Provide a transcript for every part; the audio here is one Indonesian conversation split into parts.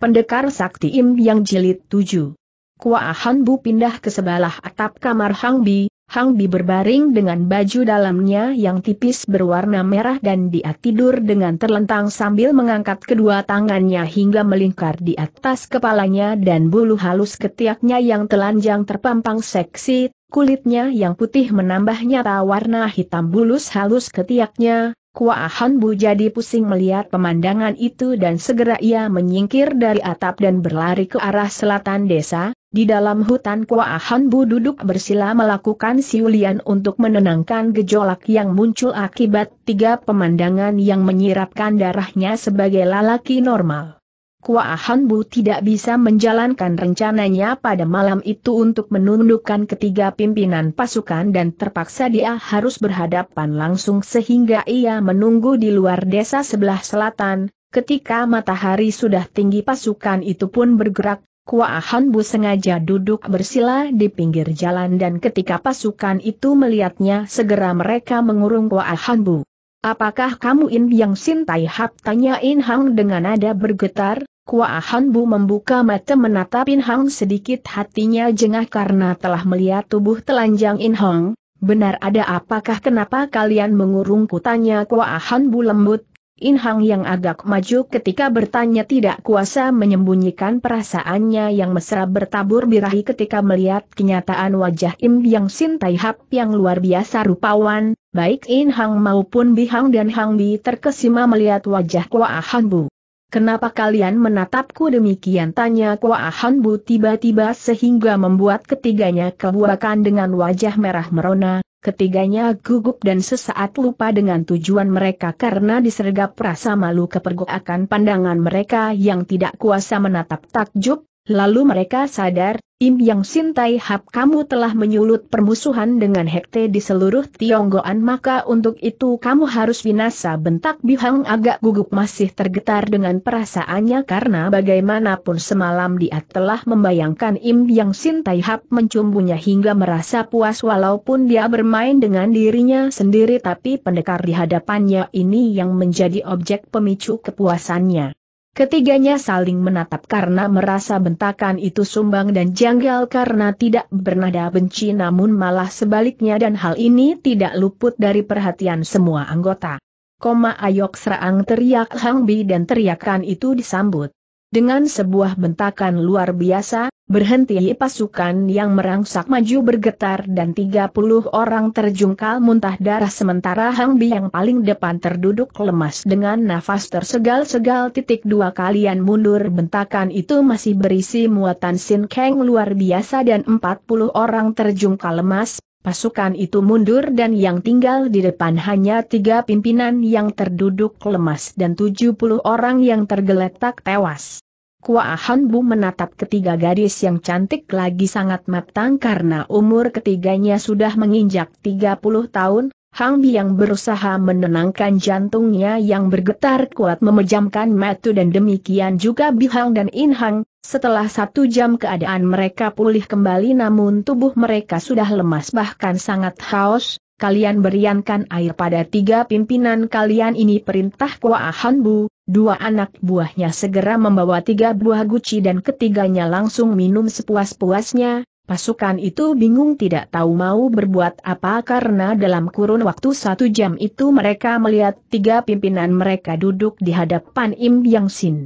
Pendekar Sakti Im yang jilid 7. Kua Han Bu pindah ke sebelah atap kamar Hang Bi, Hang Bi berbaring dengan baju dalamnya yang tipis berwarna merah dan dia tidur dengan terlentang sambil mengangkat kedua tangannya hingga melingkar di atas kepalanya dan bulu halus ketiaknya yang telanjang terpampang seksi, kulitnya yang putih menambah nyata warna hitam bulus halus ketiaknya, Kuahan Bu jadi pusing melihat pemandangan itu dan segera ia menyingkir dari atap dan berlari ke arah selatan desa. Di dalam hutan Kuahan Bu duduk bersila melakukan siulian untuk menenangkan gejolak yang muncul akibat tiga pemandangan yang menyirapkan darahnya sebagai lalaki normal. Kua Hanbu tidak bisa menjalankan rencananya pada malam itu untuk menundukkan ketiga pimpinan pasukan dan terpaksa dia harus berhadapan langsung sehingga ia menunggu di luar desa sebelah selatan. Ketika matahari sudah tinggi pasukan itu pun bergerak, Kua Hanbu sengaja duduk bersila di pinggir jalan dan ketika pasukan itu melihatnya segera mereka mengurung Kua Hanbu. Apakah kamu In Yang Sintai Hap? tanya In Hang dengan nada bergetar, Kua Hanbu membuka mata menatap In Hong sedikit hatinya jengah karena telah melihat tubuh telanjang In Hong. Benar ada apakah kenapa kalian mengurungku tanya Kua Hanbu lembut. In Hong yang agak maju ketika bertanya tidak kuasa menyembunyikan perasaannya yang mesra bertabur birahi ketika melihat kenyataan wajah Im Yang Sin Tai Hap yang luar biasa rupawan, baik In Hong maupun Bi Hong dan Hang Bi terkesima melihat wajah Kua Han Bu. Kenapa kalian menatapku demikian? Tanya Kua Hanbu tiba-tiba sehingga membuat ketiganya kebuakan dengan wajah merah merona, ketiganya gugup dan sesaat lupa dengan tujuan mereka karena disergap rasa malu kepergok akan pandangan mereka yang tidak kuasa menatap takjub, Lalu mereka sadar, Im Yang sintai Hap kamu telah menyulut permusuhan dengan Hekte di seluruh Tionggoan maka untuk itu kamu harus binasa bentak Bihang agak gugup masih tergetar dengan perasaannya karena bagaimanapun semalam dia telah membayangkan Im Yang sintai Hap mencumbunya hingga merasa puas walaupun dia bermain dengan dirinya sendiri tapi pendekar di hadapannya ini yang menjadi objek pemicu kepuasannya. Ketiganya saling menatap karena merasa bentakan itu sumbang dan janggal karena tidak bernada benci namun malah sebaliknya dan hal ini tidak luput dari perhatian semua anggota. Koma Ayok Serang teriak Hang Bi dan teriakan itu disambut. Dengan sebuah bentakan luar biasa, berhenti pasukan yang merangsak maju bergetar dan 30 orang terjungkal muntah darah sementara Hang Bi yang paling depan terduduk lemas dengan nafas tersegal-segal titik dua kalian mundur bentakan itu masih berisi muatan Sin Kang luar biasa dan 40 orang terjungkal lemas, Pasukan itu mundur dan yang tinggal di depan hanya tiga pimpinan yang terduduk lemas dan 70 orang yang tergeletak tewas. Kuahan Bu menatap ketiga gadis yang cantik lagi sangat matang karena umur ketiganya sudah menginjak tiga puluh tahun, Hang Bi yang berusaha menenangkan jantungnya yang bergetar kuat memejamkan matu dan demikian juga Bi Hang dan In Hang, setelah satu jam keadaan mereka pulih kembali namun tubuh mereka sudah lemas bahkan sangat haus, kalian beriankan air pada tiga pimpinan kalian ini perintah Kuahan Bu, dua anak buahnya segera membawa tiga buah guci dan ketiganya langsung minum sepuas-puasnya, pasukan itu bingung tidak tahu mau berbuat apa karena dalam kurun waktu satu jam itu mereka melihat tiga pimpinan mereka duduk di hadapan Im Yang Sin.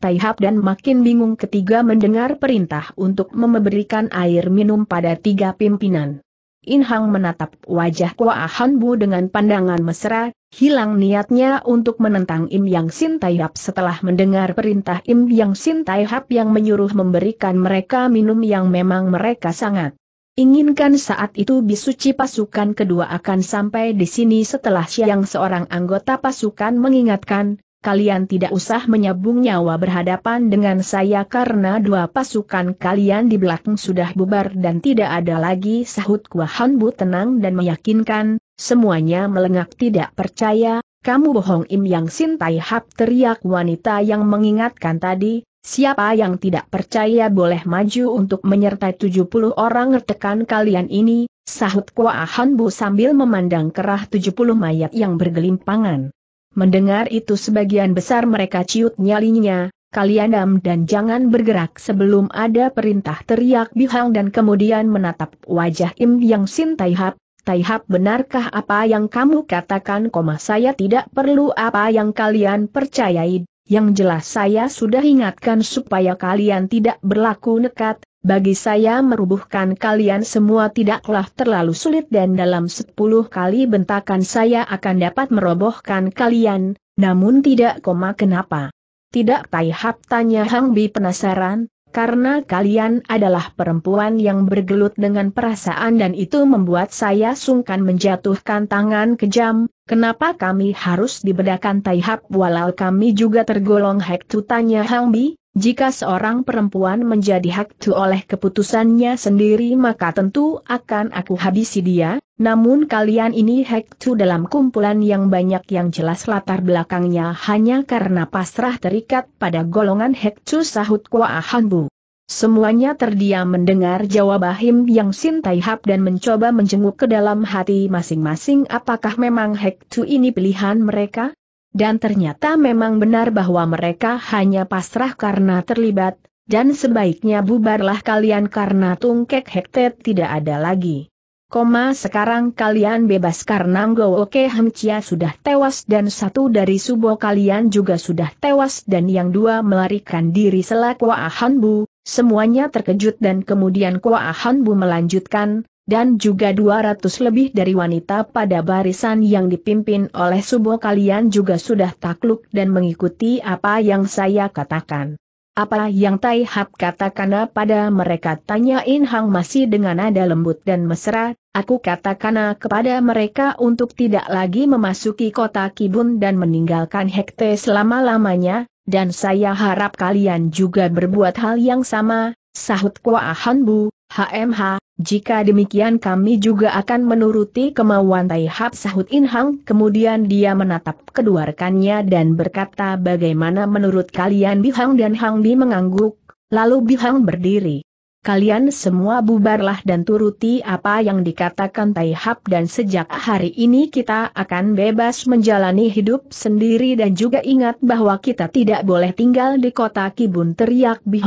Taihap dan makin bingung ketiga mendengar perintah untuk memberikan air minum pada tiga pimpinan. Inhang menatap wajah Kua Bu dengan pandangan mesra, hilang niatnya untuk menentang Im Yang Sin Taihap setelah mendengar perintah Im Yang Sin Taihap yang menyuruh memberikan mereka minum yang memang mereka sangat Inginkan saat itu bisuci pasukan kedua akan sampai di sini setelah siang seorang anggota pasukan mengingatkan, kalian tidak usah menyabung nyawa berhadapan dengan saya karena dua pasukan kalian di belakang sudah bubar dan tidak ada lagi sahut Kuahan Bu tenang dan meyakinkan, semuanya melengak tidak percaya, kamu bohong Im Yang sintai Hap teriak wanita yang mengingatkan tadi, Siapa yang tidak percaya boleh maju untuk menyertai 70 orang retekan kalian ini, sahut kuahan Bu sambil memandang kerah 70 mayat yang bergelimpangan. Mendengar itu sebagian besar mereka ciut nyalinya, kalian dam dan jangan bergerak sebelum ada perintah teriak Bihang dan kemudian menatap wajah Im Yang Sin Taihap. Taihap benarkah apa yang kamu katakan koma saya tidak perlu apa yang kalian percayai, yang jelas saya sudah ingatkan supaya kalian tidak berlaku nekat, bagi saya merubuhkan kalian semua tidaklah terlalu sulit dan dalam sepuluh kali bentakan saya akan dapat merobohkan kalian, namun tidak koma kenapa. Tidak Taihap tanya Hang Bi penasaran, karena kalian adalah perempuan yang bergelut dengan perasaan dan itu membuat saya sungkan menjatuhkan tangan kejam, kenapa kami harus dibedakan Taihap? walau kami juga tergolong hektu tanya Hang Bi? Jika seorang perempuan menjadi hak tu oleh keputusannya sendiri maka tentu akan aku habisi dia, namun kalian ini hak tu dalam kumpulan yang banyak yang jelas latar belakangnya hanya karena pasrah terikat pada golongan hak tu sahut Kwa Ahanbu. Semuanya terdiam mendengar jawab Ahim yang Sintai dan mencoba menjenguk ke dalam hati masing-masing apakah memang hak tu ini pilihan mereka? Dan ternyata memang benar bahwa mereka hanya pasrah karena terlibat, dan sebaiknya bubarlah kalian karena tungkek hektet tidak ada lagi. Koma sekarang kalian bebas karena Ngo Oke Hemcia sudah tewas dan satu dari subo kalian juga sudah tewas dan yang dua melarikan diri selaku Ahanbu, semuanya terkejut dan kemudian Ahanbu melanjutkan, dan juga 200 lebih dari wanita pada barisan yang dipimpin oleh subo kalian juga sudah takluk dan mengikuti apa yang saya katakan. Apa yang Tai Hap katakan pada mereka tanyain Hang masih dengan nada lembut dan mesra, aku katakan kepada mereka untuk tidak lagi memasuki kota Kibun dan meninggalkan Hekte selama-lamanya, dan saya harap kalian juga berbuat hal yang sama, Sahut Kwa Hanbu, Bu, HMH, jika demikian kami juga akan menuruti kemauan Tai sahut Inhang. Kemudian dia menatap kedua rekannya dan berkata bagaimana menurut kalian Bihang dan Hang Bi mengangguk, lalu Bihang berdiri. Kalian semua bubarlah dan turuti apa yang dikatakan Tai dan sejak hari ini kita akan bebas menjalani hidup sendiri dan juga ingat bahwa kita tidak boleh tinggal di kota Kibun teriak Bi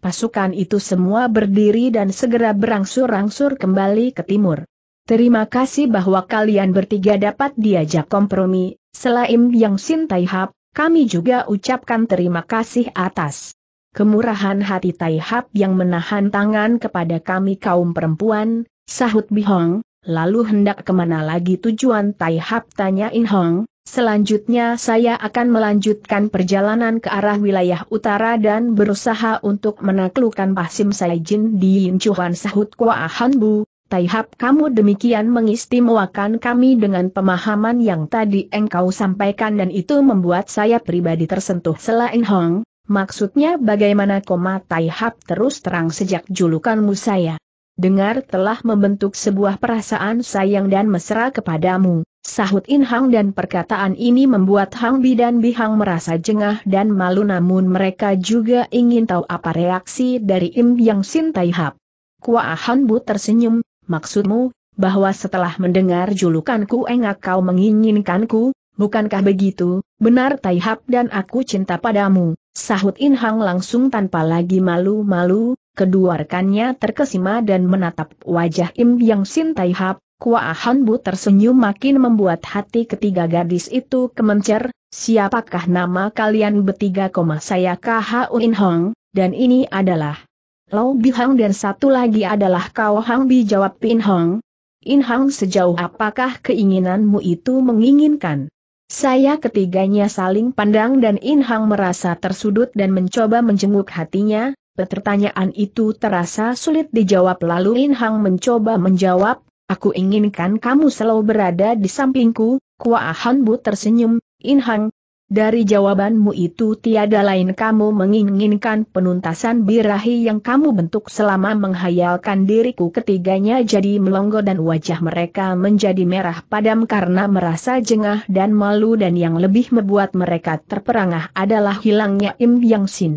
pasukan itu semua berdiri dan segera berangsur-angsur kembali ke timur. Terima kasih bahwa kalian bertiga dapat diajak kompromi, selain yang Sintai Hap, kami juga ucapkan terima kasih atas kemurahan hati Taihap yang menahan tangan kepada kami kaum perempuan, sahut Bihong, lalu hendak kemana lagi tujuan Taihap tanya In Hong, Selanjutnya saya akan melanjutkan perjalanan ke arah wilayah utara dan berusaha untuk menaklukkan Pasim Saijin di Incuan Sahut Kua Hanbu. Taihap kamu demikian mengistimewakan kami dengan pemahaman yang tadi engkau sampaikan dan itu membuat saya pribadi tersentuh selain Hong. Maksudnya bagaimana koma Taihap terus terang sejak julukanmu saya. Dengar telah membentuk sebuah perasaan sayang dan mesra kepadamu. Sahut In Hang dan perkataan ini membuat Hang Bi dan Bi Hang merasa jengah dan malu namun mereka juga ingin tahu apa reaksi dari Im Yang Sin Tai Hap. Kua Han Bu tersenyum, maksudmu, bahwa setelah mendengar julukanku engak kau menginginkanku, bukankah begitu, benar Tai Hap dan aku cinta padamu, sahut In Hang langsung tanpa lagi malu-malu, kedua rekannya terkesima dan menatap wajah Im Yang Sin Tai Hap, Kua Hanbu tersenyum makin membuat hati ketiga gadis itu kemencer, siapakah nama kalian bertiga koma saya Kaha Uin Hong, dan ini adalah Lau Hong dan satu lagi adalah kau Hang Bi jawab Pin Hong. In Hong sejauh apakah keinginanmu itu menginginkan? Saya ketiganya saling pandang dan In Hong merasa tersudut dan mencoba menjenguk hatinya, pertanyaan itu terasa sulit dijawab lalu In Hong mencoba menjawab, Aku inginkan kamu selalu berada di sampingku, Kua Bu tersenyum, Inhang. Dari jawabanmu itu tiada lain kamu menginginkan penuntasan birahi yang kamu bentuk selama menghayalkan diriku ketiganya jadi melongo dan wajah mereka menjadi merah padam karena merasa jengah dan malu dan yang lebih membuat mereka terperangah adalah hilangnya Im Yang Sin.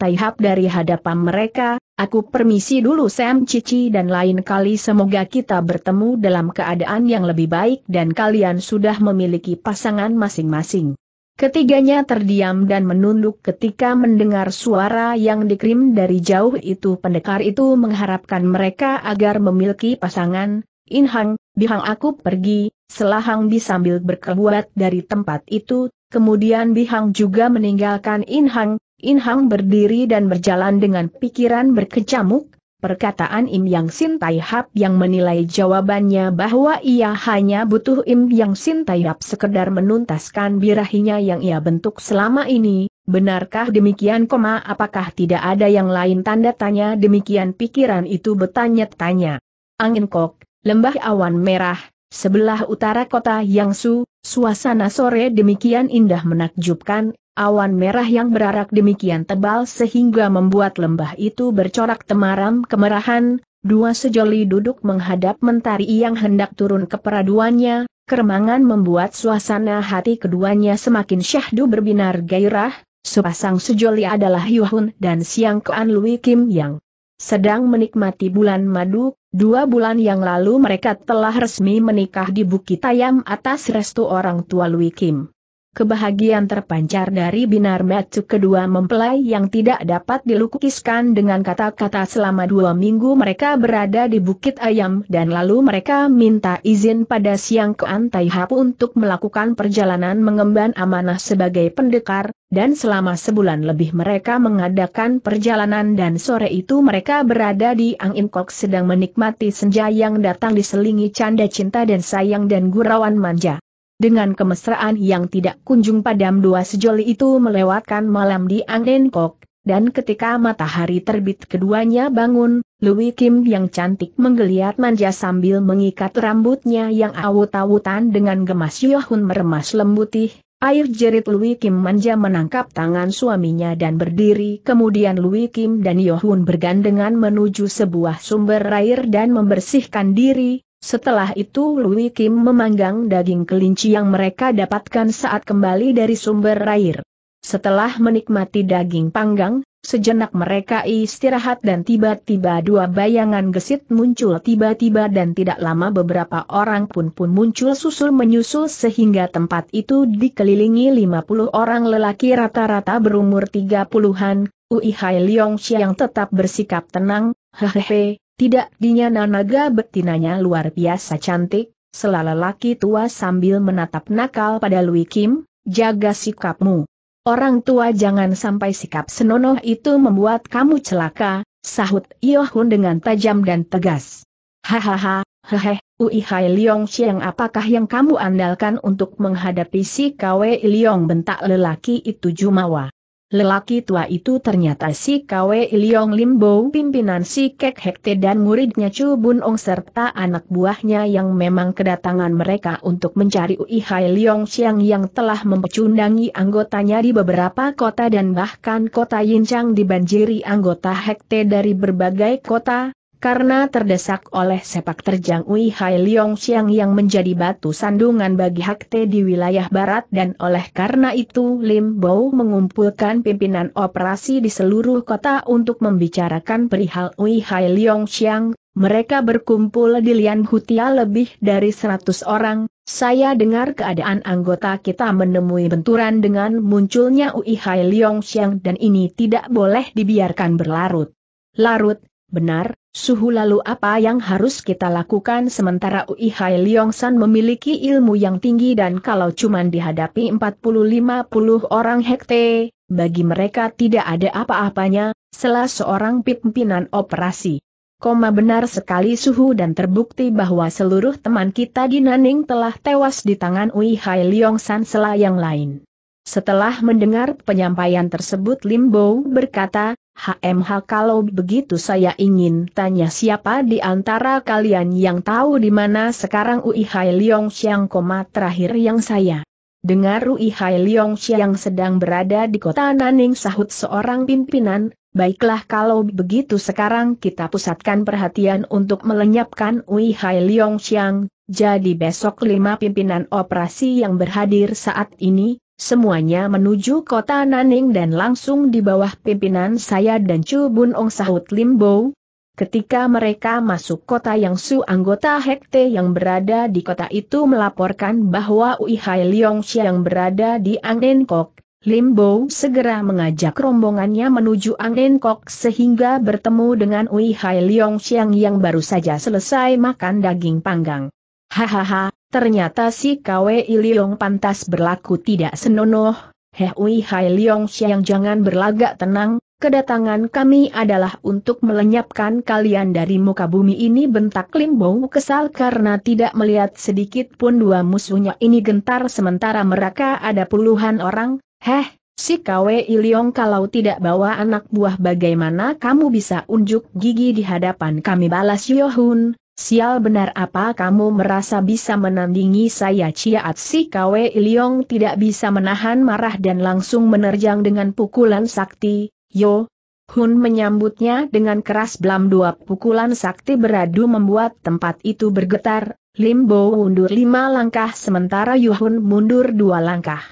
Taihap dari hadapan mereka, aku permisi dulu Sam Cici dan lain kali semoga kita bertemu dalam keadaan yang lebih baik dan kalian sudah memiliki pasangan masing-masing. Ketiganya terdiam dan menunduk ketika mendengar suara yang dikirim dari jauh itu pendekar itu mengharapkan mereka agar memiliki pasangan, Inhang, Bihang aku pergi, Selahang disambil berkebuat dari tempat itu, kemudian Bihang juga meninggalkan Inhang, In Hang berdiri dan berjalan dengan pikiran berkecamuk, perkataan Im Yang Sin Tai Hap yang menilai jawabannya bahwa ia hanya butuh Im Yang Sin Tai Hap sekedar menuntaskan birahinya yang ia bentuk selama ini, benarkah demikian koma apakah tidak ada yang lain tanda tanya demikian pikiran itu bertanya-tanya. Angin kok, lembah awan merah, sebelah utara kota Yangsu, suasana sore demikian indah menakjubkan, Awan merah yang berarak demikian tebal sehingga membuat lembah itu bercorak temaram kemerahan, dua sejoli duduk menghadap mentari yang hendak turun ke peraduannya, keremangan membuat suasana hati keduanya semakin syahdu berbinar gairah, sepasang sejoli adalah Yuhun dan Siang Kean Lui Kim Yang sedang menikmati bulan madu, dua bulan yang lalu mereka telah resmi menikah di Bukit Tayam atas restu orang tua Lui Kim. Kebahagiaan terpancar dari binar metu kedua mempelai yang tidak dapat dilukiskan dengan kata-kata selama dua minggu mereka berada di Bukit Ayam dan lalu mereka minta izin pada Siang ke Antai Hap untuk melakukan perjalanan mengemban amanah sebagai pendekar, dan selama sebulan lebih mereka mengadakan perjalanan dan sore itu mereka berada di Angin Kok sedang menikmati senja yang datang diselingi canda cinta dan sayang dan gurauan manja. Dengan kemesraan yang tidak kunjung padam dua sejoli itu melewatkan malam di Angdenkok, dan ketika matahari terbit keduanya bangun, Louis Kim yang cantik menggeliat manja sambil mengikat rambutnya yang awut-awutan dengan gemas Yohun meremas lembutih, air jerit Louis Kim manja menangkap tangan suaminya dan berdiri kemudian Louis Kim dan Yohun bergandengan menuju sebuah sumber air dan membersihkan diri, setelah itu Lui Kim memanggang daging kelinci yang mereka dapatkan saat kembali dari sumber air. Setelah menikmati daging panggang, sejenak mereka istirahat dan tiba-tiba dua bayangan gesit muncul tiba-tiba dan tidak lama beberapa orang pun pun muncul susul menyusul sehingga tempat itu dikelilingi 50 orang lelaki rata-rata berumur 30-an, Ui Hai Leong Xiang tetap bersikap tenang, hehehe, tidak dinyana naga betinanya luar biasa cantik, Selalu laki tua sambil menatap nakal pada Lui Kim, jaga sikapmu. Orang tua jangan sampai sikap senonoh itu membuat kamu celaka, sahut Yohun dengan tajam dan tegas. Hahaha, hehe, Ui Hai Leong Chiang apakah yang kamu andalkan untuk menghadapi si Kwe Leong bentak lelaki itu jumawa. Lelaki tua itu ternyata si Kwe Iliong Limbo pimpinan si Kek Hekte dan muridnya Chu Bun Ong serta anak buahnya yang memang kedatangan mereka untuk mencari Ui Hai Liong Xiang yang telah mempecundangi anggotanya di beberapa kota dan bahkan kota Yinchang dibanjiri anggota Hekte dari berbagai kota, karena terdesak oleh sepak terjang Ui Hai Leong Xiang yang menjadi batu sandungan bagi Hakte di wilayah barat dan oleh karena itu Lim Bo mengumpulkan pimpinan operasi di seluruh kota untuk membicarakan perihal Ui Hai Leong Xiang, mereka berkumpul di Lian Hutia lebih dari 100 orang, saya dengar keadaan anggota kita menemui benturan dengan munculnya Ui Hai Leong Xiang dan ini tidak boleh dibiarkan berlarut. Larut, Benar, Suhu lalu apa yang harus kita lakukan sementara Ui Hai Leong San memiliki ilmu yang tinggi dan kalau cuma dihadapi 40-50 orang hekte, bagi mereka tidak ada apa-apanya, setelah seorang pimpinan operasi. Koma benar sekali Suhu dan terbukti bahwa seluruh teman kita di Naning telah tewas di tangan Ui Hai Leong San selah yang lain. Setelah mendengar penyampaian tersebut Limbo berkata, HMH kalau begitu saya ingin tanya siapa di antara kalian yang tahu di mana sekarang Ui Hai Leong Xiang koma terakhir yang saya. Dengar Ui Hai Leong Xiang sedang berada di kota Naning sahut seorang pimpinan, baiklah kalau begitu sekarang kita pusatkan perhatian untuk melenyapkan Ui Hai Leong Xiang, jadi besok lima pimpinan operasi yang berhadir saat ini, Semuanya menuju kota Naning dan langsung di bawah pimpinan saya dan Chu Bun Ong sahut Limbo. Ketika mereka masuk kota yang Su anggota Hekte yang berada di kota itu melaporkan bahwa Ui Hai Leong yang berada di Angin Kok, Limbo segera mengajak rombongannya menuju Angin Kok sehingga bertemu dengan Ui Hai Leong Xiang yang baru saja selesai makan daging panggang. Hahaha, Ternyata si Kwe Iliong pantas berlaku tidak senonoh, Heh Ui Hai Liong Xiang jangan berlagak tenang, kedatangan kami adalah untuk melenyapkan kalian dari muka bumi ini bentak Limbau kesal karena tidak melihat sedikit pun dua musuhnya ini gentar sementara mereka ada puluhan orang, heh, si Kwe Iliong kalau tidak bawa anak buah bagaimana kamu bisa unjuk gigi di hadapan kami balas Yohun, Sial benar apa kamu merasa bisa menandingi saya Ciaat Si Kwe Iliong tidak bisa menahan marah dan langsung menerjang dengan pukulan sakti, yo. Hun menyambutnya dengan keras blam dua pukulan sakti beradu membuat tempat itu bergetar, Limbo mundur lima langkah sementara Hun mundur dua langkah.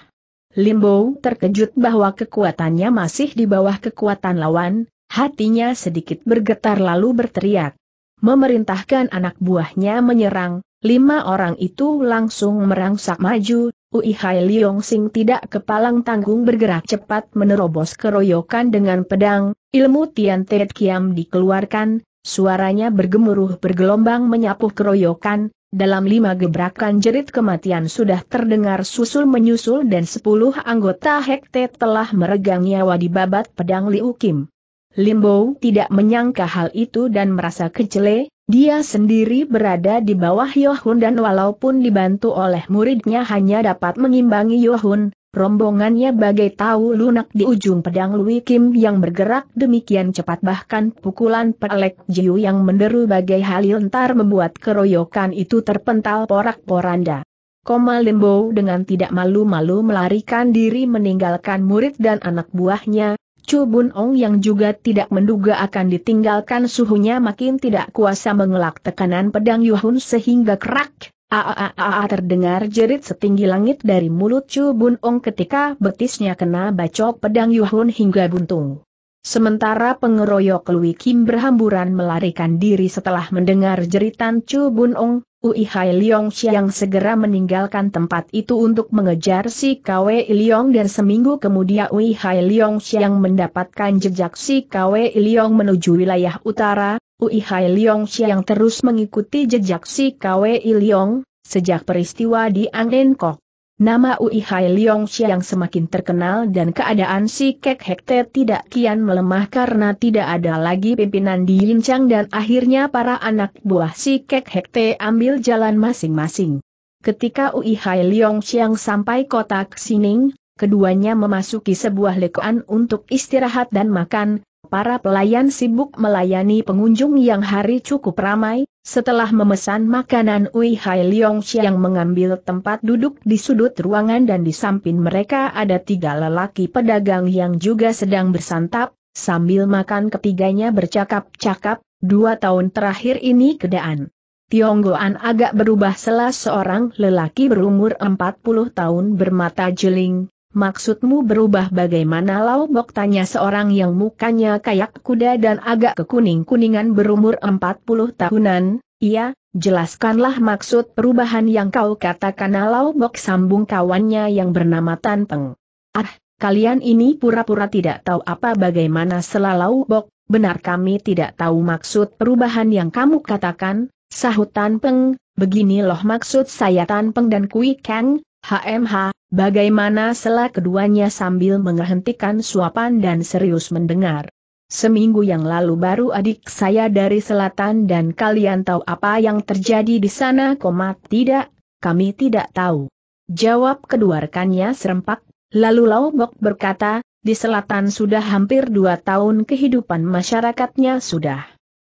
Limbo terkejut bahwa kekuatannya masih di bawah kekuatan lawan, hatinya sedikit bergetar lalu berteriak memerintahkan anak buahnya menyerang, lima orang itu langsung merangsak maju, Ui Hai Leong Sing tidak kepalang tanggung bergerak cepat menerobos keroyokan dengan pedang, ilmu Tian Tet Kiam dikeluarkan, suaranya bergemuruh bergelombang menyapu keroyokan, dalam lima gebrakan jerit kematian sudah terdengar susul-menyusul dan sepuluh anggota Hekte telah meregang nyawa di babat pedang Liu Kim. Limbo tidak menyangka hal itu dan merasa kecele, dia sendiri berada di bawah Yohun dan walaupun dibantu oleh muridnya hanya dapat mengimbangi Yohun, rombongannya bagai tahu lunak di ujung pedang Lui Kim yang bergerak demikian cepat bahkan pukulan pelek Jiu yang menderu bagai halilintar membuat keroyokan itu terpental porak-poranda. Koma Limbo dengan tidak malu-malu melarikan diri meninggalkan murid dan anak buahnya, Chu Bun Ong yang juga tidak menduga akan ditinggalkan suhunya makin tidak kuasa mengelak tekanan pedang Yuhun sehingga kerak. aaaa terdengar jerit setinggi langit dari mulut Chu Bun Ong ketika betisnya kena bacok pedang Yuhun hingga buntung. Sementara pengeroyok Lui Kim berhamburan melarikan diri setelah mendengar jeritan Chu Bun Ong, Ui Hai Leong Xiang segera meninggalkan tempat itu untuk mengejar si Kwe Leong dan seminggu kemudian Ui Hai Leong Xiang mendapatkan jejak si Kwe Leong menuju wilayah utara, Ui Hai Leong Xiang terus mengikuti jejak si Kwe Leong, sejak peristiwa di Angin Kok. Nama Ui Hai Leong yang semakin terkenal dan keadaan si Kek Hekte tidak kian melemah karena tidak ada lagi pimpinan di Lincang dan akhirnya para anak buah si Kek Hekte ambil jalan masing-masing. Ketika Ui Hai Leong sampai kota Xining, keduanya memasuki sebuah lekoan untuk istirahat dan makan, para pelayan sibuk melayani pengunjung yang hari cukup ramai, setelah memesan makanan Ui Hai Leong yang mengambil tempat duduk di sudut ruangan dan di samping mereka ada tiga lelaki pedagang yang juga sedang bersantap, sambil makan ketiganya bercakap-cakap, dua tahun terakhir ini keadaan Tionggoan agak berubah setelah seorang lelaki berumur 40 tahun bermata jeling, Maksudmu berubah bagaimana Bok tanya seorang yang mukanya kayak kuda dan agak kekuning-kuningan berumur 40 tahunan, iya, jelaskanlah maksud perubahan yang kau katakan Bok sambung kawannya yang bernama Tan Peng. Ah, kalian ini pura-pura tidak tahu apa bagaimana selalu Bok, benar kami tidak tahu maksud perubahan yang kamu katakan, sahut Tan Peng, begini loh maksud saya Tan Peng dan Kui Kang, HMH, bagaimana sela keduanya sambil menghentikan suapan dan serius mendengar. Seminggu yang lalu baru adik saya dari selatan dan kalian tahu apa yang terjadi di sana, koma tidak, kami tidak tahu. Jawab kedua rekannya serempak, lalu Laubok berkata, di selatan sudah hampir dua tahun kehidupan masyarakatnya sudah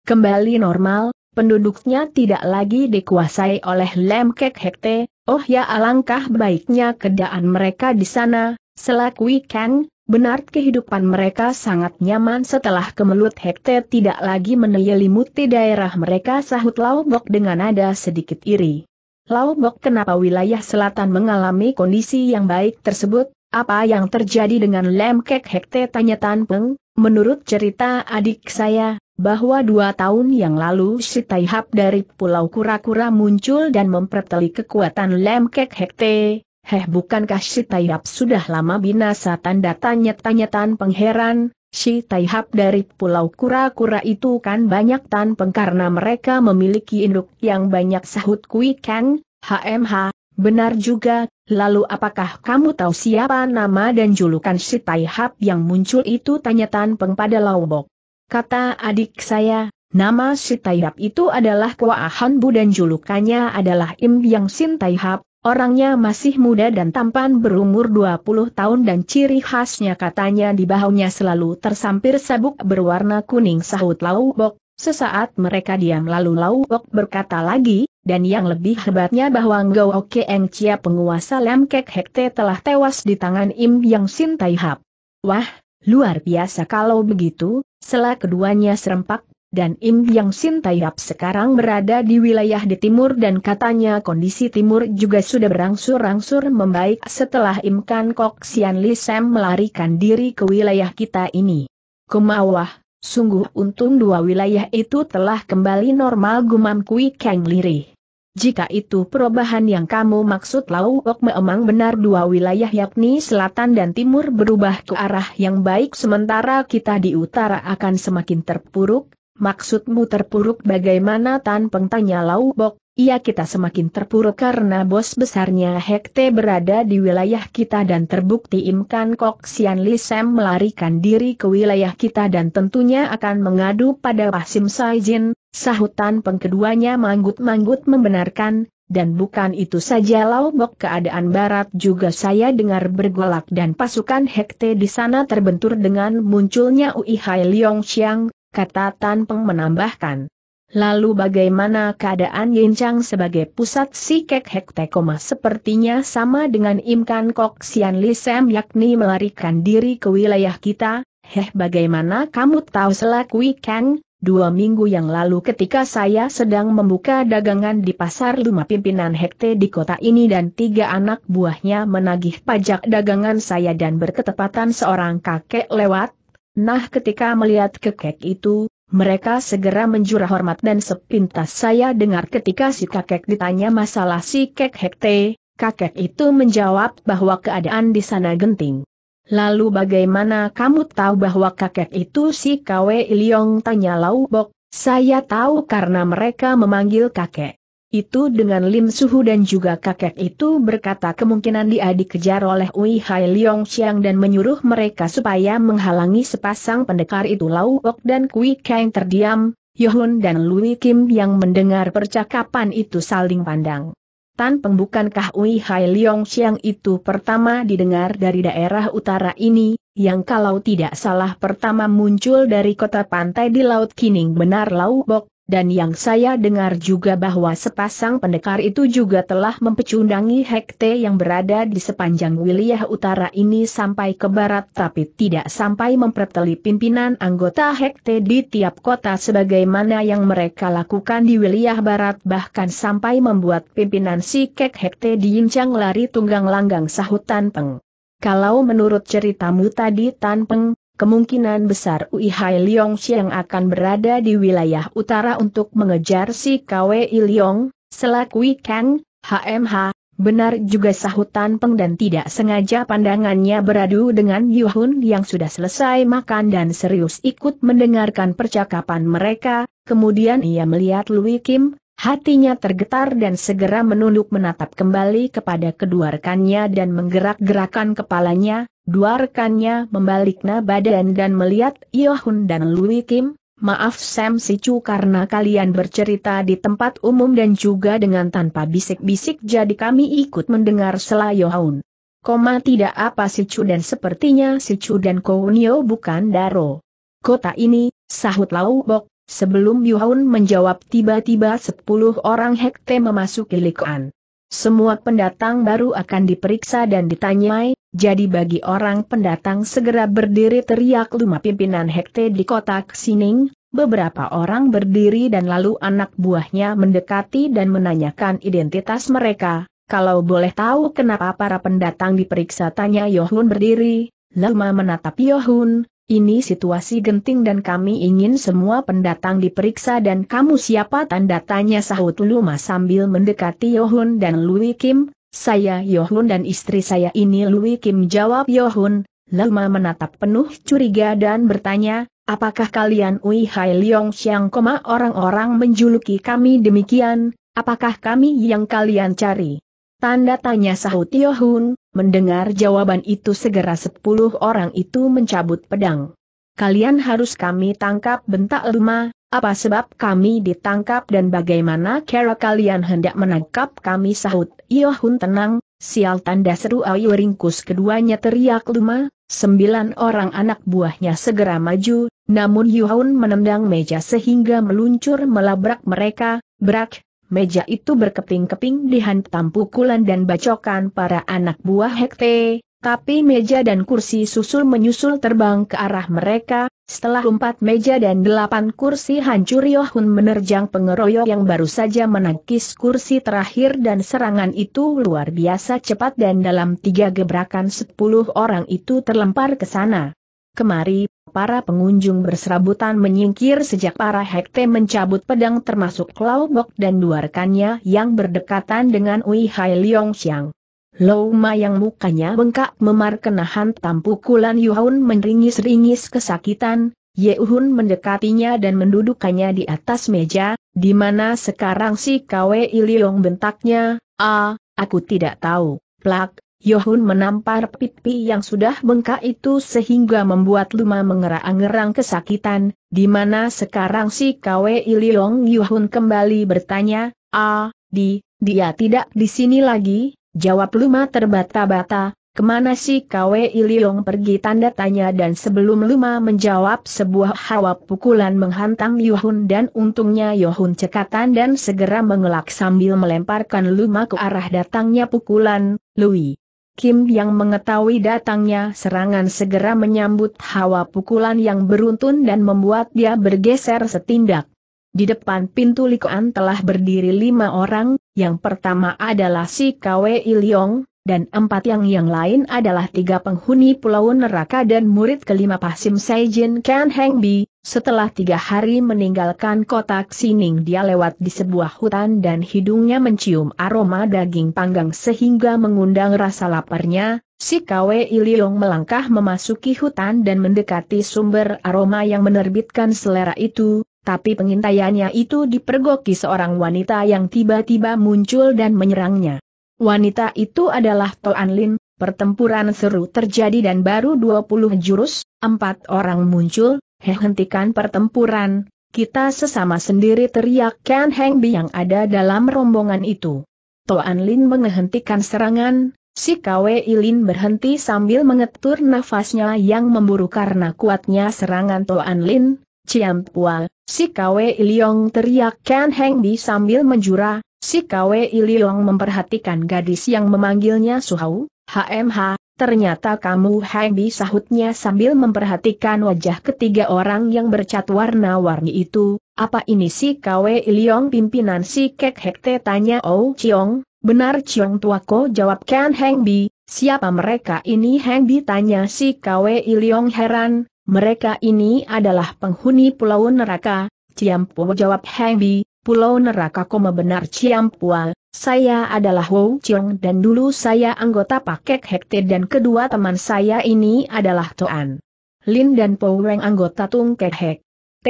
kembali normal, penduduknya tidak lagi dikuasai oleh Lemkek Hekte, oh ya alangkah baiknya keadaan mereka di sana, selaku weekend, benar kehidupan mereka sangat nyaman setelah kemelut Hekte tidak lagi menyelimuti daerah mereka sahut Bok dengan nada sedikit iri. Bok, kenapa wilayah selatan mengalami kondisi yang baik tersebut, apa yang terjadi dengan Lemkek Hekte tanya Tan Peng, menurut cerita adik saya, bahwa dua tahun yang lalu si Taihap dari Pulau Kura-Kura muncul dan memperteli kekuatan Lemkek Hekte, heh bukankah si Taihap sudah lama binasa tanda tanya tanya tan pengheran, si Taihap dari Pulau Kura-Kura itu kan banyak peng karena mereka memiliki induk yang banyak sahut Kui Kang, HMH, benar juga, lalu apakah kamu tahu siapa nama dan julukan si Taihap yang muncul itu tanya peng pada Laubok? Kata adik saya, nama si Taihap itu adalah Kuahan Bu dan julukannya adalah Im Yang Sin Taihap, orangnya masih muda dan tampan berumur 20 tahun dan ciri khasnya katanya di bahunya selalu tersampir sabuk berwarna kuning sahut Lau Bok. Sesaat mereka diam lalu Lau Bok berkata lagi, dan yang lebih hebatnya bahwa Ngao Eng Chia penguasa Lam Kek Hekte telah tewas di tangan Im Yang Sin Hap. Wah, Luar biasa kalau begitu, setelah keduanya serempak, dan Im Yang Sin Taiyap sekarang berada di wilayah di timur dan katanya kondisi timur juga sudah berangsur-angsur membaik setelah Im Kan Kok Sian Li Sam melarikan diri ke wilayah kita ini. Kumawah, sungguh untung dua wilayah itu telah kembali normal gumam Kui Kang Lirih. Jika itu perubahan yang kamu maksud Lauok memang benar dua wilayah yakni selatan dan timur berubah ke arah yang baik sementara kita di utara akan semakin terpuruk, maksudmu terpuruk bagaimana tanpa tanya bok? Ia kita semakin terpuruk karena bos besarnya Hekte berada di wilayah kita dan terbukti Imkan Kok Sian Lisem melarikan diri ke wilayah kita dan tentunya akan mengadu pada Pasim Saijin, sahutan pengkeduanya manggut-manggut membenarkan, dan bukan itu saja laubok keadaan barat juga saya dengar bergolak dan pasukan Hekte di sana terbentur dengan munculnya Ui Hai Xiang, kata Tan Peng menambahkan. Lalu bagaimana keadaan Yincang sebagai pusat si Kek Hek Tekoma sepertinya sama dengan Imkan Kok Sian Lisem yakni melarikan diri ke wilayah kita, heh bagaimana kamu tahu selaku Kang? Dua minggu yang lalu ketika saya sedang membuka dagangan di pasar luma pimpinan Hekte di kota ini dan tiga anak buahnya menagih pajak dagangan saya dan berketepatan seorang kakek lewat, Nah ketika melihat kekek itu, mereka segera menjurah hormat dan sepintas saya dengar ketika si kakek ditanya masalah si kek hekte, kakek itu menjawab bahwa keadaan di sana genting. Lalu bagaimana kamu tahu bahwa kakek itu si kawe Iliong tanya Laubok, saya tahu karena mereka memanggil kakek itu dengan Lim Suhu dan juga kakek itu berkata kemungkinan dia dikejar oleh Wei Hai Leong Chiang dan menyuruh mereka supaya menghalangi sepasang pendekar itu Lau Ok dan Kui Kang terdiam, Yohun dan Lui Kim yang mendengar percakapan itu saling pandang. Tan pembukankah Ui Wei Hai Leong Chiang itu pertama didengar dari daerah utara ini, yang kalau tidak salah pertama muncul dari kota pantai di Laut Kining benar Lau Bok, dan yang saya dengar juga bahwa sepasang pendekar itu juga telah mempecundangi Hekte yang berada di sepanjang wilayah utara ini sampai ke barat tapi tidak sampai memperteli pimpinan anggota Hekte di tiap kota sebagaimana yang mereka lakukan di wilayah barat bahkan sampai membuat pimpinan si Kek Hekte diincang lari tunggang langgang sahut peng. Kalau menurut ceritamu tadi Tan Peng, kemungkinan besar Ui Hai Leong Xiang akan berada di wilayah utara untuk mengejar si Kwe Leong, selaku Kang, HMH, benar juga sahutan Peng dan tidak sengaja pandangannya beradu dengan Yuhun yang sudah selesai makan dan serius ikut mendengarkan percakapan mereka, kemudian ia melihat Lui Kim, Hatinya tergetar dan segera menunduk menatap kembali kepada kedua rekannya dan menggerak-gerakan kepalanya, dua rekannya membalikna badan dan melihat Yohun dan Louis Kim, maaf Sam Sichu karena kalian bercerita di tempat umum dan juga dengan tanpa bisik-bisik jadi kami ikut mendengar selah Yohun. Koma tidak apa Sichu dan sepertinya Sichu dan Kounio bukan Daro. Kota ini, sahut Lau Bok, Sebelum Yuhaun menjawab tiba-tiba sepuluh orang hekte memasuki Likuan. Semua pendatang baru akan diperiksa dan ditanyai, jadi bagi orang pendatang segera berdiri teriak lumah pimpinan hekte di kota sining, beberapa orang berdiri dan lalu anak buahnya mendekati dan menanyakan identitas mereka, kalau boleh tahu kenapa para pendatang diperiksa tanya Yohun berdiri, Lama menatap Yohun, ini situasi genting dan kami ingin semua pendatang diperiksa dan kamu siapa tanda tanya sahut Luma sambil mendekati Yohun dan Lui Kim, saya Yohun dan istri saya ini Lui Kim jawab Yohun, Luma menatap penuh curiga dan bertanya, apakah kalian Ui Hai Leong Xiang koma orang-orang menjuluki kami demikian, apakah kami yang kalian cari? Tanda tanya sahut Tio Hun, mendengar jawaban itu segera sepuluh orang itu mencabut pedang. Kalian harus kami tangkap bentak Luma, apa sebab kami ditangkap dan bagaimana cara kalian hendak menangkap kami sahut Tio Hun tenang, sial tanda seru ayu ringkus keduanya teriak Luma, sembilan orang anak buahnya segera maju, namun Yuhun menendang meja sehingga meluncur melabrak mereka, Brak, meja itu berkeping-keping dihantam pukulan dan bacokan para anak buah Hekte, tapi meja dan kursi susul menyusul terbang ke arah mereka, setelah empat meja dan delapan kursi hancur Yohun menerjang pengeroyok yang baru saja menangkis kursi terakhir dan serangan itu luar biasa cepat dan dalam tiga gebrakan sepuluh orang itu terlempar ke sana. Kemari, para pengunjung berserabutan menyingkir sejak para hekte mencabut pedang termasuk Klaubok dan dua rekannya yang berdekatan dengan Ui Hai Leong Xiang. Lou Ma yang mukanya bengkak memar kena hantam pukulan Yuhun meringis-ringis kesakitan, Ye Yehun mendekatinya dan mendudukannya di atas meja, di mana sekarang si Kwe Iliong bentaknya, ah, aku tidak tahu, plak, Yohun menampar pipi yang sudah bengkak itu sehingga membuat Luma mengerang-ngerang kesakitan, di mana sekarang si Kwe Iliong Yohun kembali bertanya, Ah, di, dia tidak di sini lagi, jawab Luma terbata-bata, kemana si Kwe Iliong pergi tanda tanya dan sebelum Luma menjawab sebuah hawa pukulan menghantam Yohun dan untungnya Yohun cekatan dan segera mengelak sambil melemparkan Luma ke arah datangnya pukulan, Lui. Kim yang mengetahui datangnya serangan segera menyambut hawa pukulan yang beruntun dan membuat dia bergeser setindak. Di depan pintu Likuan telah berdiri lima orang, yang pertama adalah si Kwe Ilyong, dan empat yang yang lain adalah tiga penghuni pulau neraka dan murid kelima Pasim Seijin Ken Heng Bi. Setelah tiga hari meninggalkan kotak sining dia lewat di sebuah hutan dan hidungnya mencium aroma daging panggang sehingga mengundang rasa laparnya, si Kwe Iliong melangkah memasuki hutan dan mendekati sumber aroma yang menerbitkan selera itu, tapi pengintaiannya itu dipergoki seorang wanita yang tiba-tiba muncul dan menyerangnya. Wanita itu adalah Toan Lin, pertempuran seru terjadi dan baru 20 jurus, empat orang muncul, Heh hentikan pertempuran, kita sesama sendiri teriak Ken Heng Bi yang ada dalam rombongan itu. Toan Lin menghentikan serangan, si Kwei Ilin berhenti sambil mengetur nafasnya yang memburu karena kuatnya serangan Toan Lin, Ciam Pual, si Kwei Liong teriak Ken Heng Bi sambil menjura, Si Kwe Iliong memperhatikan gadis yang memanggilnya Suhau, HMH, ternyata kamu Hengbi sahutnya sambil memperhatikan wajah ketiga orang yang bercat warna-warni itu, apa ini si Kwe Iliong pimpinan si Kek Hekte tanya Oh Chiong, benar Chiong tuako jawabkan Hengbi, siapa mereka ini Hengbi tanya si Kwe Iliong heran, mereka ini adalah penghuni pulau neraka, Ciampu jawab Hengbi, Pulau Neraka Koma benar Ciampua, saya adalah Wu Chiong dan dulu saya anggota Pakek Hekte dan kedua teman saya ini adalah Toan. Lin dan Poweng anggota Tung Hek. T,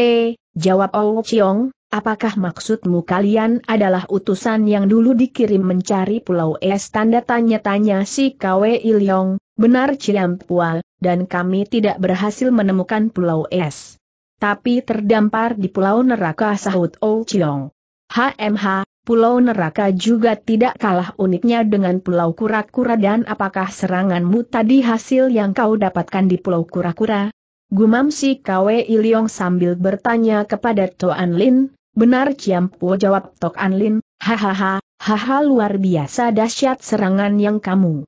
jawab Wu Chiong, apakah maksudmu kalian adalah utusan yang dulu dikirim mencari Pulau Es? Tanda tanya-tanya si Kwe Ilyong, benar Ciampual, dan kami tidak berhasil menemukan Pulau Es tapi terdampar di Pulau Neraka sahut O Chiong. HMH, Pulau Neraka juga tidak kalah uniknya dengan Pulau Kura-Kura dan apakah seranganmu tadi hasil yang kau dapatkan di Pulau Kura-Kura? Gumam si Kwe Iliong sambil bertanya kepada Toan Lin, benar Po jawab Tok An Lin, hahaha, haha luar biasa dahsyat serangan yang kamu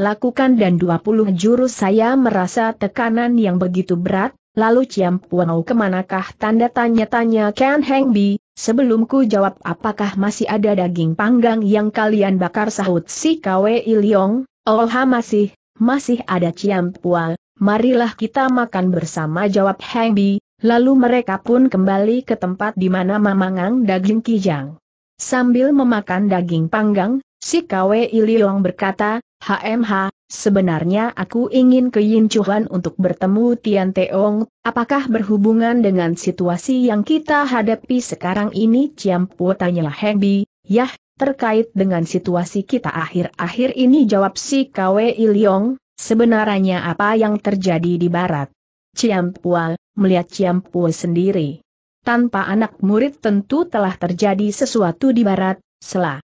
lakukan dan 20 jurus saya merasa tekanan yang begitu berat, Lalu Ciam Puanau kemanakah tanda tanya-tanya Ken Heng Bi, sebelum ku jawab apakah masih ada daging panggang yang kalian bakar sahut si Kwe Iliong, oh masih, masih ada Ciam Puan, marilah kita makan bersama jawab Heng Bi, lalu mereka pun kembali ke tempat di mana mamangang daging kijang. Sambil memakan daging panggang, si Kwe Iliong berkata, HMH, Sebenarnya aku ingin ke Yin untuk bertemu Tian Teong, apakah berhubungan dengan situasi yang kita hadapi sekarang ini? tanyalah tanya Bi. yah, terkait dengan situasi kita akhir-akhir ini jawab si Kwe Ilyong, sebenarnya apa yang terjadi di barat? Pu melihat Pu sendiri. Tanpa anak murid tentu telah terjadi sesuatu di barat, selah.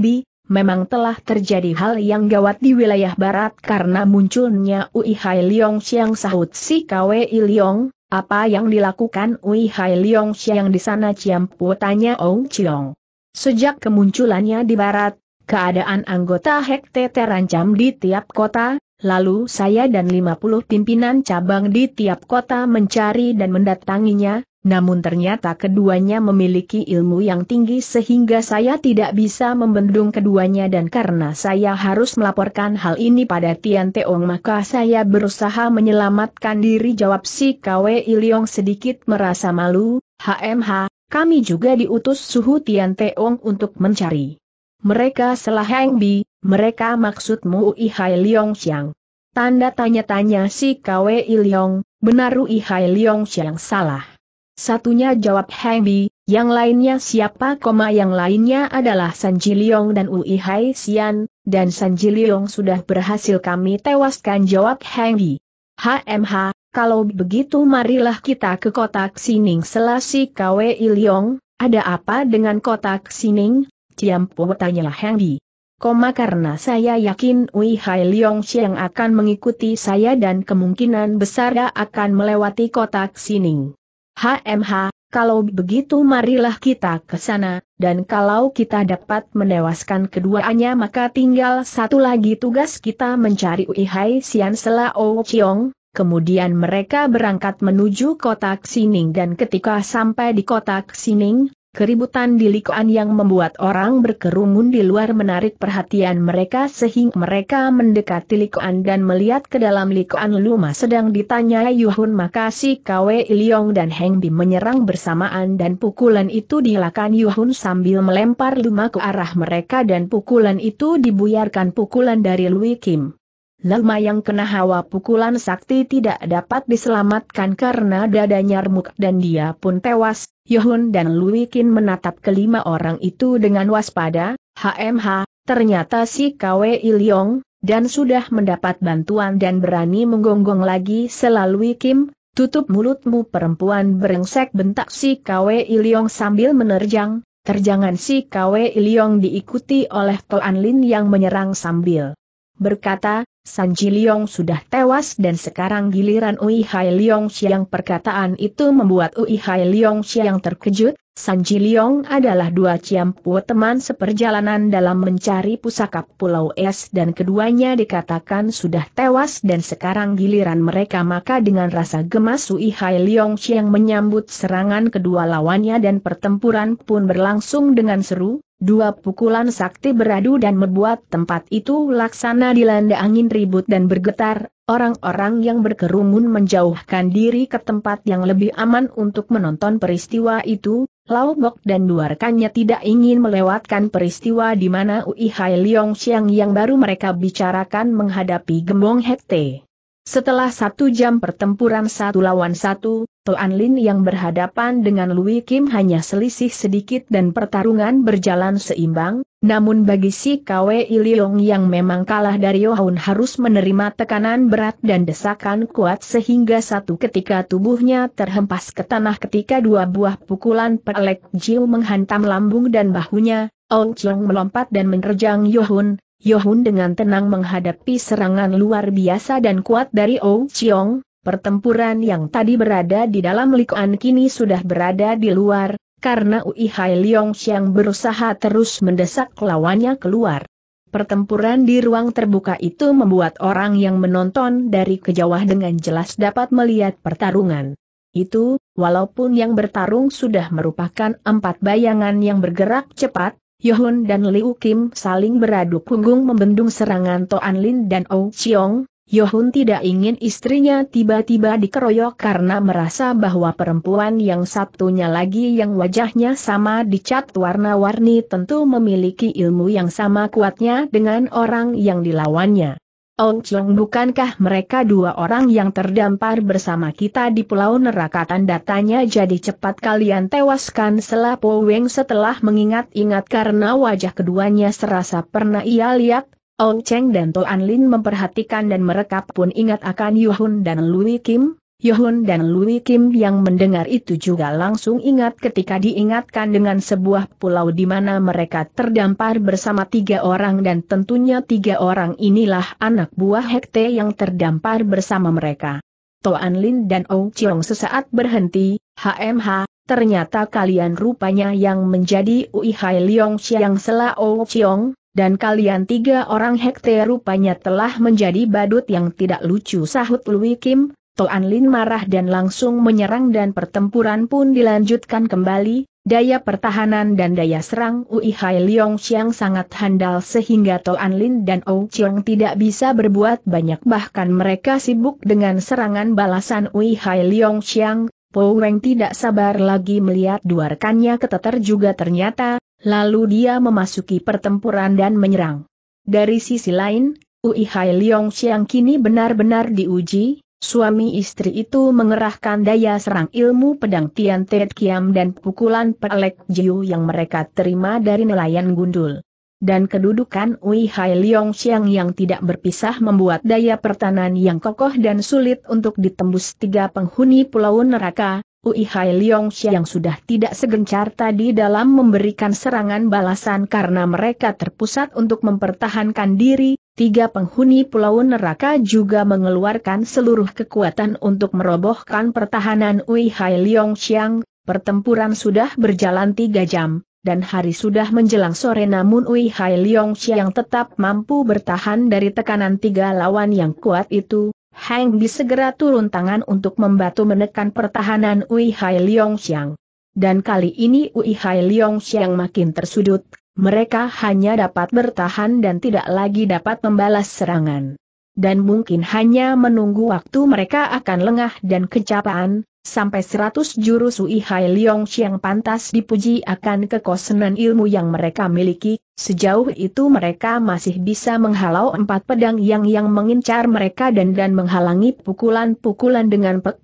Bi memang telah terjadi hal yang gawat di wilayah barat karena munculnya Ui Hai Leong Xiang sahut si Kwe Leong, apa yang dilakukan Ui Hai Leong Xiang di sana Ciampu tanya Ong Chiong. Sejak kemunculannya di barat, keadaan anggota Hekte terancam di tiap kota, lalu saya dan 50 pimpinan cabang di tiap kota mencari dan mendatanginya, namun ternyata keduanya memiliki ilmu yang tinggi sehingga saya tidak bisa membendung keduanya dan karena saya harus melaporkan hal ini pada Tian Teong maka saya berusaha menyelamatkan diri jawab si Kwe Iliong sedikit merasa malu, HMH, kami juga diutus suhu Tian Teong untuk mencari. Mereka selah Heng Bi, mereka maksudmu Hai Liong Xiang. Tanda tanya-tanya si Kwe Iliong, benar Hai Liong Xiang salah. Satunya jawab Hengbi, yang lainnya siapa koma yang lainnya adalah San Jiliong dan Ui Hai Xian, dan San Jiliong sudah berhasil kami tewaskan jawab Hengbi. HMH, kalau begitu marilah kita ke kotak sining selasi KW Iliong, ada apa dengan kotak sining? Ciampu tanyalah Hengbi. Koma karena saya yakin Ui Hai Leong Xiang akan mengikuti saya dan kemungkinan besar akan melewati kotak sining. HMH, kalau begitu marilah kita ke sana, dan kalau kita dapat menewaskan keduanya maka tinggal satu lagi tugas kita mencari Uihai Sian O Chiong. Kemudian mereka berangkat menuju kotak Sining dan ketika sampai di kotak Sining, keributan di Likuan yang membuat orang berkerumun di luar menarik perhatian mereka sehingga mereka mendekati Likuan dan melihat ke dalam Likuan Luma sedang ditanya Yuhun maka si Kwe Iliong dan Heng Bi menyerang bersamaan dan pukulan itu dilakukan Yuhun sambil melempar Luma ke arah mereka dan pukulan itu dibuyarkan pukulan dari Lui Kim. Lelma yang kena hawa pukulan sakti tidak dapat diselamatkan karena dadanya remuk dan dia pun tewas. Yohun dan Luikin menatap kelima orang itu dengan waspada, HMH, ternyata si Kwe Iliong, dan sudah mendapat bantuan dan berani menggonggong lagi selalu Kim, tutup mulutmu perempuan berengsek bentak si Kwe Iliong sambil menerjang, terjangan si Kwe Iliong diikuti oleh Toan Lin yang menyerang sambil berkata, San Liong sudah tewas dan sekarang giliran Ui Hai Liong Xiang perkataan itu membuat Ui Hai Liong Xiang terkejut, San Liong adalah dua ciampu teman seperjalanan dalam mencari pusaka Pulau Es dan keduanya dikatakan sudah tewas dan sekarang giliran mereka maka dengan rasa gemas Ui Hai Liong Xiang menyambut serangan kedua lawannya dan pertempuran pun berlangsung dengan seru, Dua pukulan sakti beradu dan membuat tempat itu laksana dilanda angin ribut dan bergetar, orang-orang yang berkerumun menjauhkan diri ke tempat yang lebih aman untuk menonton peristiwa itu, Lau Bok dan dua rekannya tidak ingin melewatkan peristiwa di mana Ui Hai Leong Xiang yang baru mereka bicarakan menghadapi Gembong Hekte. Setelah satu jam pertempuran satu lawan satu, Toan Lin yang berhadapan dengan Lui Kim hanya selisih sedikit dan pertarungan berjalan seimbang, namun bagi si Kwe Iliong yang memang kalah dari Yohun harus menerima tekanan berat dan desakan kuat sehingga satu ketika tubuhnya terhempas ke tanah ketika dua buah pukulan pelek Jiu menghantam lambung dan bahunya, Ong Chiong melompat dan menerjang Yohun, Yohun dengan tenang menghadapi serangan luar biasa dan kuat dari Ou Chiong, pertempuran yang tadi berada di dalam likuan kini sudah berada di luar, karena Ui Hai Leong Xiang berusaha terus mendesak lawannya keluar. Pertempuran di ruang terbuka itu membuat orang yang menonton dari kejauhan dengan jelas dapat melihat pertarungan. Itu, walaupun yang bertarung sudah merupakan empat bayangan yang bergerak cepat, Yohun dan Liu Kim saling beradu punggung membendung serangan Toan Lin dan Ou Chiong. Yohun tidak ingin istrinya tiba-tiba dikeroyok karena merasa bahwa perempuan yang satunya lagi yang wajahnya sama dicat warna-warni tentu memiliki ilmu yang sama kuatnya dengan orang yang dilawannya. Ong Chong bukankah mereka dua orang yang terdampar bersama kita di Pulau Neraka tanda tanya jadi cepat kalian tewaskan Selapo Weng setelah mengingat-ingat karena wajah keduanya serasa pernah ia lihat, Ong Cheng dan Toan Lin memperhatikan dan mereka pun ingat akan Yu Hun dan Lui Kim, Yohun dan Louis Kim yang mendengar itu juga langsung ingat ketika diingatkan dengan sebuah pulau di mana mereka terdampar bersama tiga orang dan tentunya tiga orang inilah anak buah Hekte yang terdampar bersama mereka. Toan Lin dan Ou Chiong sesaat berhenti, HMH, ternyata kalian rupanya yang menjadi Ui Hai Leong Chiang Sela Ou Chiong, dan kalian tiga orang Hekte rupanya telah menjadi badut yang tidak lucu sahut Louis Kim, Toan Lin marah dan langsung menyerang dan pertempuran pun dilanjutkan kembali, daya pertahanan dan daya serang Ui Hai Leong Xiang sangat handal sehingga Toan Lin dan Ou Chiong tidak bisa berbuat banyak bahkan mereka sibuk dengan serangan balasan Ui Hai Leong Xiang, Po Weng tidak sabar lagi melihat dua rekannya keteter juga ternyata, lalu dia memasuki pertempuran dan menyerang. Dari sisi lain, Ui Hai Leong Xiang kini benar-benar diuji, Suami istri itu mengerahkan daya serang ilmu pedang Tian Tiet Kiam dan pukulan pelek Jiu yang mereka terima dari nelayan gundul. Dan kedudukan Wei Hai Leong Xiang yang tidak berpisah membuat daya pertahanan yang kokoh dan sulit untuk ditembus tiga penghuni pulau neraka, Wei Hai Leong Xiang sudah tidak segencar tadi dalam memberikan serangan balasan karena mereka terpusat untuk mempertahankan diri, tiga penghuni pulau neraka juga mengeluarkan seluruh kekuatan untuk merobohkan pertahanan Wei Hai Leong Xiang. pertempuran sudah berjalan tiga jam, dan hari sudah menjelang sore namun Wei Hai Leong Xiang tetap mampu bertahan dari tekanan tiga lawan yang kuat itu, Heng Bi segera turun tangan untuk membantu menekan pertahanan Ui Hai Leong Xiang. Dan kali ini Ui Hai Leong Xiang makin tersudut, mereka hanya dapat bertahan dan tidak lagi dapat membalas serangan. Dan mungkin hanya menunggu waktu mereka akan lengah dan kecapaan, sampai seratus jurus Sui Hai Leong Chiang pantas dipuji akan kekosenan ilmu yang mereka miliki, sejauh itu mereka masih bisa menghalau empat pedang yang yang mengincar mereka dan dan menghalangi pukulan-pukulan dengan pek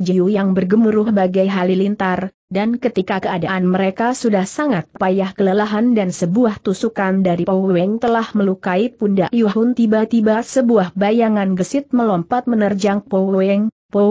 jiu yang bergemuruh bagai halilintar, dan ketika keadaan mereka sudah sangat payah kelelahan dan sebuah tusukan dari weng telah melukai pundak Yuhun tiba-tiba sebuah bayangan gesit melompat menerjang Pau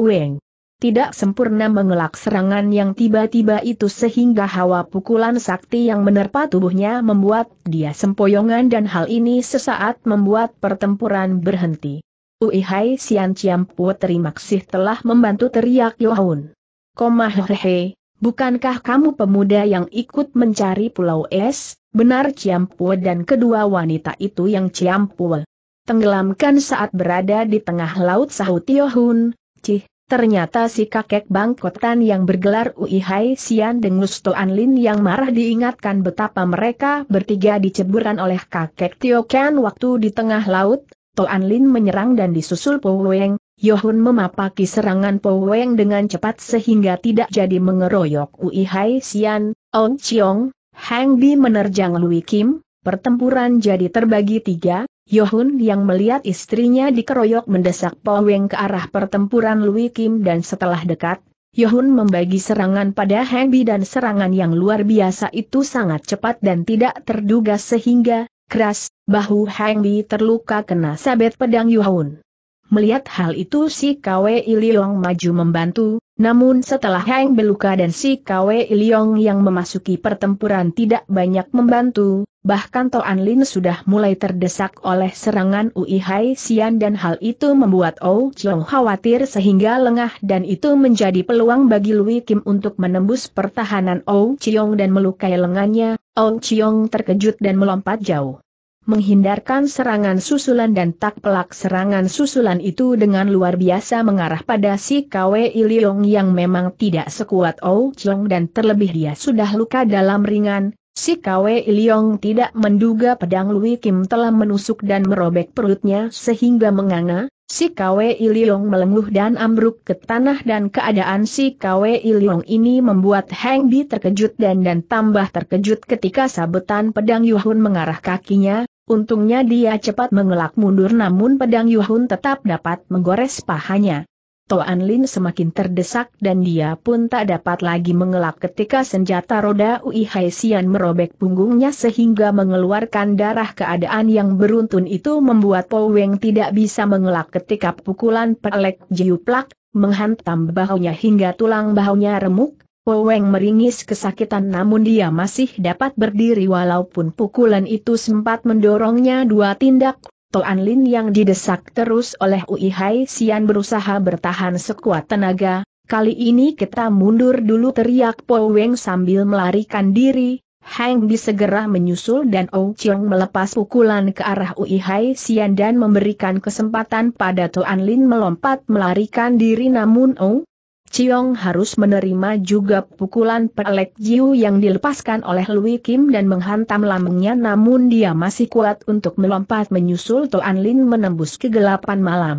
weng tidak sempurna mengelak serangan yang tiba-tiba itu sehingga hawa pukulan sakti yang menerpa tubuhnya membuat dia sempoyongan dan hal ini sesaat membuat pertempuran berhenti. Uihai Sian Ciam Puteri Maksih telah membantu teriak Yohun. Komah hehe, bukankah kamu pemuda yang ikut mencari pulau es? Benar Ciampue dan kedua wanita itu yang Ciampue. Tenggelamkan saat berada di tengah laut sahut Yohun, Cih, Ternyata si kakek bangkotan yang bergelar Uihai Sian Dengus Toan Lin yang marah diingatkan betapa mereka bertiga diceburan oleh kakek Tio Ken waktu di tengah laut, Toan Lin menyerang dan disusul Po Weng, Yohun memapaki serangan Po Weng dengan cepat sehingga tidak jadi mengeroyok Uihai Sian, Ong Chiong, Hang Bi menerjang Lui Kim, pertempuran jadi terbagi tiga, Yohun yang melihat istrinya dikeroyok mendesak Po Weng ke arah pertempuran Lui Kim dan setelah dekat, Yohun membagi serangan pada Hengbi dan serangan yang luar biasa itu sangat cepat dan tidak terduga sehingga, keras, bahu Hengbi terluka kena sabet pedang Yohun. Melihat hal itu si Kwe Iliong maju membantu, namun setelah Heng Beluka dan si Kwe Iliong yang memasuki pertempuran tidak banyak membantu, bahkan Toan Lin sudah mulai terdesak oleh serangan Ui Hai Sian dan hal itu membuat Ou Chiong khawatir sehingga lengah dan itu menjadi peluang bagi Lui Kim untuk menembus pertahanan Ou Chiong dan melukai lengannya, Ou Chiong terkejut dan melompat jauh menghindarkan serangan susulan dan tak pelak serangan susulan itu dengan luar biasa mengarah pada si Kwe Iliong yang memang tidak sekuat Ou Chong dan terlebih dia sudah luka dalam ringan. Si Kwe Iliong tidak menduga pedang Lui Kim telah menusuk dan merobek perutnya sehingga menganga, si Kwe Iliong melenguh dan ambruk ke tanah dan keadaan si Kwe Iliong ini membuat Heng Bi terkejut dan dan tambah terkejut ketika sabetan pedang Yuhun mengarah kakinya, Untungnya dia cepat mengelak mundur namun pedang Yuhun tetap dapat menggores pahanya. Toan Lin semakin terdesak dan dia pun tak dapat lagi mengelak ketika senjata roda Ui Hai Xian merobek punggungnya sehingga mengeluarkan darah keadaan yang beruntun itu membuat Po Weng tidak bisa mengelak ketika pukulan pelek jiuplak, menghantam bahunya hingga tulang bahunya remuk, Poweng meringis kesakitan namun dia masih dapat berdiri walaupun pukulan itu sempat mendorongnya dua tindak. Toan Lin yang didesak terus oleh Ui Hai Sian berusaha bertahan sekuat tenaga, kali ini kita mundur dulu teriak Poweng sambil melarikan diri, Hang Bi segera menyusul dan Ou Chiong melepas pukulan ke arah Ui Hai Sian dan memberikan kesempatan pada Toan Lin melompat melarikan diri namun Ou Ciong harus menerima juga pukulan pelek Jiu yang dilepaskan oleh Lui Kim dan menghantam lambungnya namun dia masih kuat untuk melompat menyusul Toan Lin menembus kegelapan malam.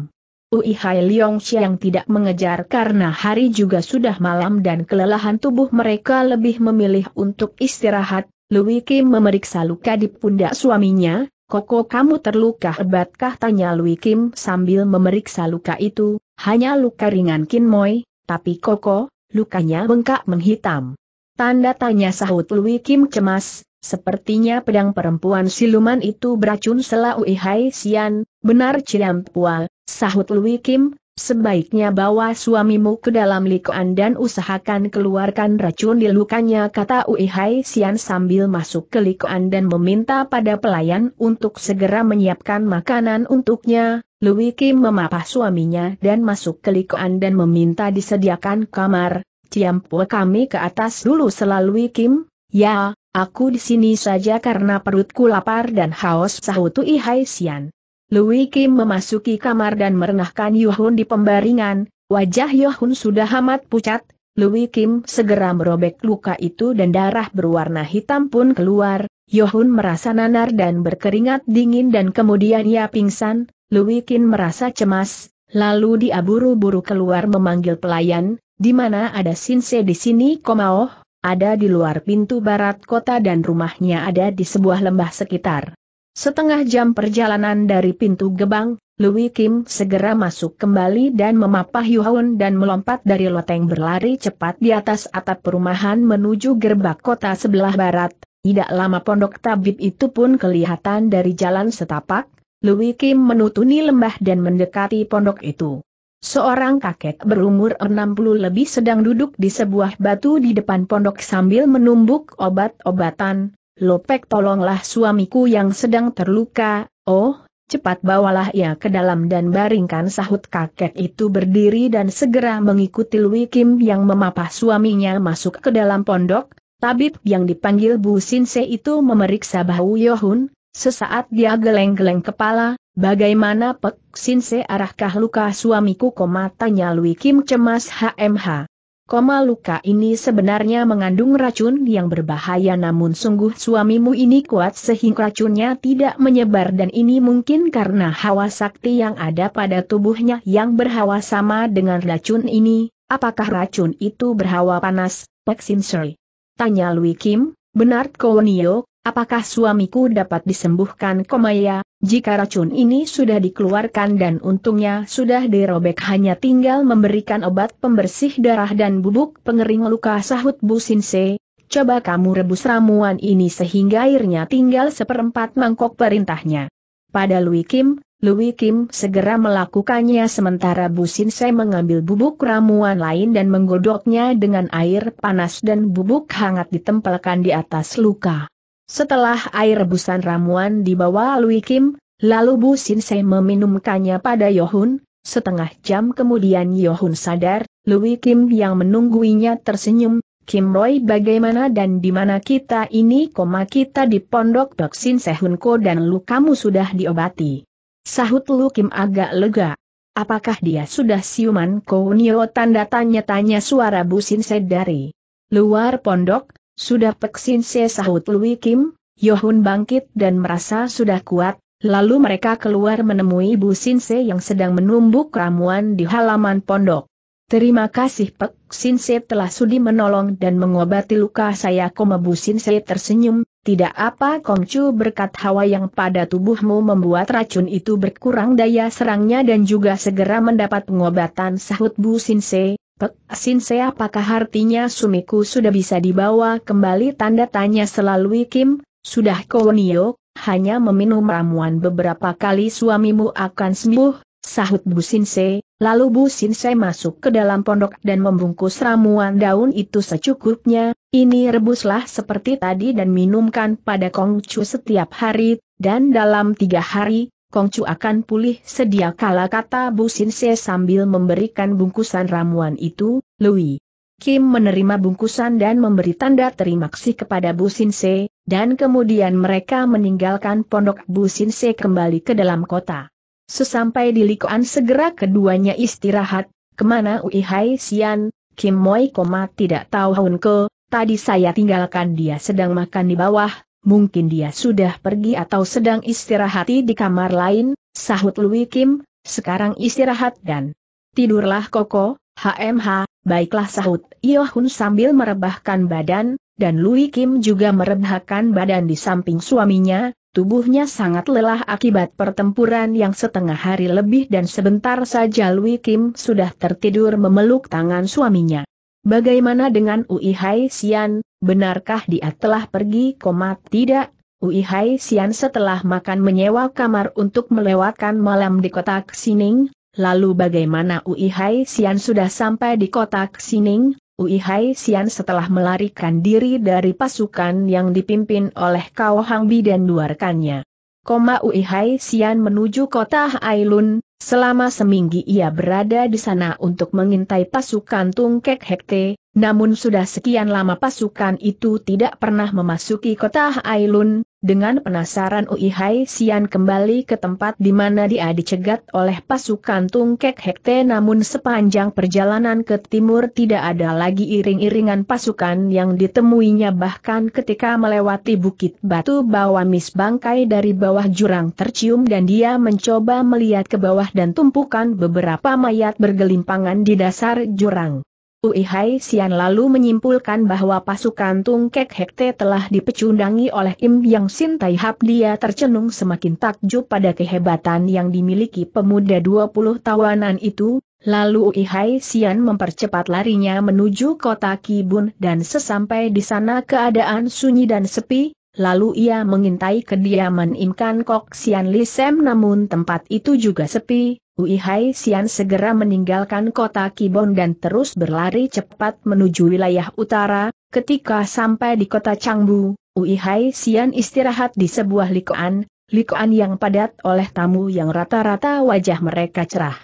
Ui Hai Leong yang tidak mengejar karena hari juga sudah malam dan kelelahan tubuh mereka lebih memilih untuk istirahat, Lui Kim memeriksa luka di pundak suaminya, Koko kamu terluka hebatkah tanya Lui Kim sambil memeriksa luka itu, hanya luka ringan Kin Moi, tapi Koko, lukanya bengkak menghitam. Tanda tanya sahut Lui Kim cemas, sepertinya pedang perempuan siluman itu beracun selau Ihai Sian, benar Ciam Pual, sahut Lui Kim, sebaiknya bawa suamimu ke dalam likuan dan usahakan keluarkan racun di lukanya kata Uihai Sian sambil masuk ke likuan dan meminta pada pelayan untuk segera menyiapkan makanan untuknya, Louis Kim memapah suaminya dan masuk ke likoan dan meminta disediakan kamar, Ciampu, kami ke atas dulu selalu Kim, ya, aku di sini saja karena perutku lapar dan haus sahutu Ihai Sian. Louis Kim memasuki kamar dan merenahkan Yohun di pembaringan, wajah Yohun sudah amat pucat, Louis Kim segera merobek luka itu dan darah berwarna hitam pun keluar, Yohun merasa nanar dan berkeringat dingin dan kemudian ia pingsan, Luwikin merasa cemas, lalu dia buru-buru keluar memanggil pelayan, di mana ada Sinse di sini Komaoh, ada di luar pintu barat kota dan rumahnya ada di sebuah lembah sekitar. Setengah jam perjalanan dari pintu gebang, Louis Kim segera masuk kembali dan memapah Yuhun dan melompat dari loteng berlari cepat di atas atap perumahan menuju gerbak kota sebelah barat, tidak lama pondok tabib itu pun kelihatan dari jalan setapak, Louis Kim menutuni lembah dan mendekati pondok itu. Seorang kakek berumur 60 lebih sedang duduk di sebuah batu di depan pondok sambil menumbuk obat-obatan. Lopek tolonglah suamiku yang sedang terluka, oh, cepat bawalah ia ke dalam dan baringkan sahut kakek itu berdiri dan segera mengikuti Louis Kim yang memapah suaminya masuk ke dalam pondok, Tabib yang dipanggil Bu Sinse itu memeriksa bahu Yohun, sesaat dia geleng-geleng kepala, bagaimana Pek Sinse arahkah luka suamiku koma tanya Lui Kim cemas HMH. Koma luka ini sebenarnya mengandung racun yang berbahaya namun sungguh suamimu ini kuat sehingga racunnya tidak menyebar dan ini mungkin karena hawa sakti yang ada pada tubuhnya yang berhawa sama dengan racun ini, apakah racun itu berhawa panas, Pek Sinse? Tanya Lui Kim, benar Kowenio, apakah suamiku dapat disembuhkan Komaya, jika racun ini sudah dikeluarkan dan untungnya sudah dirobek hanya tinggal memberikan obat pembersih darah dan bubuk pengering luka sahut Bu Sinse, coba kamu rebus ramuan ini sehingga airnya tinggal seperempat mangkok perintahnya. Pada Lui Kim, Louis Kim segera melakukannya sementara Bu Sin Sei mengambil bubuk ramuan lain dan menggodoknya dengan air panas dan bubuk hangat ditempelkan di atas luka. Setelah air rebusan ramuan dibawa Louis Kim, lalu Bu Sin Sei meminumkannya pada Yohun, setengah jam kemudian Yohun sadar, Louis Kim yang menungguinya tersenyum, Kim Roy bagaimana dan di mana kita ini koma kita di pondok Dok Sin Sehunko dan lukamu sudah diobati. Sahut Lukim agak lega. Apakah dia sudah siuman Kounio tanda tanya-tanya suara Se dari luar pondok, sudah Se sahut Lui Kim, Yohun bangkit dan merasa sudah kuat, lalu mereka keluar menemui Bu Se yang sedang menumbuk ramuan di halaman pondok. Terima kasih Pek Sinse telah sudi menolong dan mengobati luka saya Koma Bu Sinse tersenyum, tidak apa Kongcu berkat hawa yang pada tubuhmu membuat racun itu berkurang daya serangnya dan juga segera mendapat pengobatan sahut Bu Sinse. Pek Sinse apakah artinya sumiku sudah bisa dibawa kembali tanda tanya selalu Kim, sudah Kowonio, hanya meminum ramuan beberapa kali suamimu akan sembuh, sahut Bu Sinse, Lalu Bu Sinsei masuk ke dalam pondok dan membungkus ramuan daun itu secukupnya, ini rebuslah seperti tadi dan minumkan pada Kongcu setiap hari, dan dalam tiga hari, Kongcu akan pulih sedia kala kata Bu Sinsei sambil memberikan bungkusan ramuan itu, Louis, Kim menerima bungkusan dan memberi tanda terima kasih kepada Bu Sinsei, dan kemudian mereka meninggalkan pondok Bu Sinsei kembali ke dalam kota. Sesampai di Likuan segera keduanya istirahat, kemana Ui Hai Sian, Kim Moi koma tidak tahu Hun tadi saya tinggalkan dia sedang makan di bawah, mungkin dia sudah pergi atau sedang istirahat di kamar lain, sahut Lui Kim, sekarang istirahat dan tidurlah Koko, HMH, baiklah sahut Iyo Hun sambil merebahkan badan, dan Lui Kim juga merebahkan badan di samping suaminya, Tubuhnya sangat lelah akibat pertempuran yang setengah hari lebih dan sebentar saja Lui Kim sudah tertidur memeluk tangan suaminya. Bagaimana dengan Ui Hai Xian, benarkah dia telah pergi koma tidak? Ui Hai Xian setelah makan menyewa kamar untuk melewatkan malam di kota Xining, lalu bagaimana Ui Hai Xian sudah sampai di kota Xining, Ui Hai Sian setelah melarikan diri dari pasukan yang dipimpin oleh Kao Hang Bi dan dua rekannya. Koma Ui Hai Sian menuju kota Ailun, selama seminggu ia berada di sana untuk mengintai pasukan Tung Kek Hekte, namun sudah sekian lama pasukan itu tidak pernah memasuki kota Ailun, dengan penasaran Ui Hai Sian kembali ke tempat di mana dia dicegat oleh pasukan Tungkek Hekte namun sepanjang perjalanan ke timur tidak ada lagi iring-iringan pasukan yang ditemuinya bahkan ketika melewati bukit batu bawah mis bangkai dari bawah jurang tercium dan dia mencoba melihat ke bawah dan tumpukan beberapa mayat bergelimpangan di dasar jurang. Ui Hai Sian lalu menyimpulkan bahwa pasukan Tung Kek Hekte telah dipecundangi oleh Im Yang Sin Tai Hap dia tercenung semakin takjub pada kehebatan yang dimiliki pemuda 20 tawanan itu, lalu Ui Hai Sian mempercepat larinya menuju kota Kibun dan sesampai di sana keadaan sunyi dan sepi, Lalu ia mengintai kediaman Kan Kok Sian Lisem namun tempat itu juga sepi, Ui Hai Sian segera meninggalkan kota Kibon dan terus berlari cepat menuju wilayah utara, ketika sampai di kota Changbu, Ui Hai Sian istirahat di sebuah likoan, likoan yang padat oleh tamu yang rata-rata wajah mereka cerah.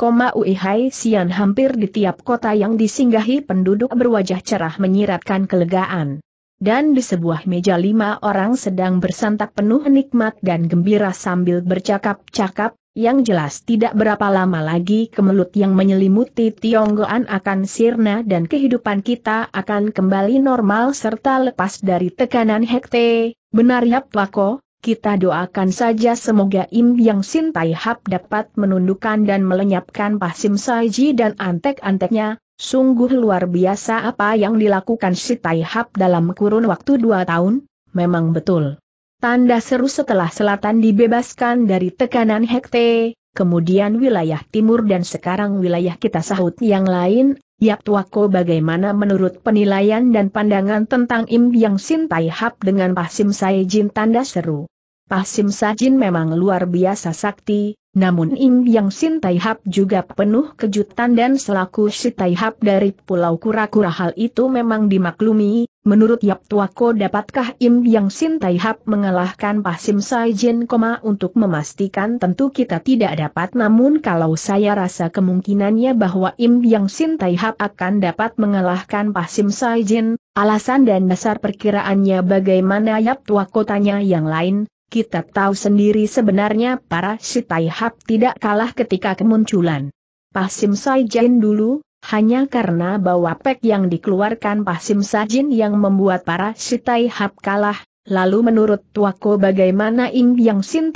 Koma Ui Hai Sian hampir di tiap kota yang disinggahi penduduk berwajah cerah menyiratkan kelegaan dan di sebuah meja lima orang sedang bersantap penuh nikmat dan gembira sambil bercakap-cakap, yang jelas tidak berapa lama lagi kemelut yang menyelimuti Tionggoan akan sirna dan kehidupan kita akan kembali normal serta lepas dari tekanan hekte, benar ya Plako? kita doakan saja semoga Im Yang Sin Tai Hap dapat menundukkan dan melenyapkan Pasim Saji dan antek-anteknya, Sungguh luar biasa apa yang dilakukan si Taihap dalam kurun waktu dua tahun, memang betul. Tanda seru setelah selatan dibebaskan dari tekanan hekte, kemudian wilayah timur dan sekarang wilayah kita sahut yang lain, Yap Tuako bagaimana menurut penilaian dan pandangan tentang Im Yang Sin Taihap dengan Pasim Saejin tanda seru. Pasim Sajin memang luar biasa sakti, namun Im Yang Sin Tai Hap juga penuh kejutan dan selaku si Tai Hap dari Pulau Kura-Kura hal itu memang dimaklumi, menurut Yap Tuako dapatkah Im Yang Sin Tai Hap mengalahkan Pasim Sajin, untuk memastikan tentu kita tidak dapat namun kalau saya rasa kemungkinannya bahwa Im Yang Sin Tai Hap akan dapat mengalahkan Pasim Sajin, alasan dan dasar perkiraannya bagaimana Yap Tuako tanya yang lain, kita tahu sendiri sebenarnya para Shitaihab tidak kalah ketika kemunculan. Pasim Saijin dulu, hanya karena bawa pek yang dikeluarkan Pasim Sajin yang membuat para Shitaihab kalah, lalu menurut Tuako bagaimana Ing Yang Sin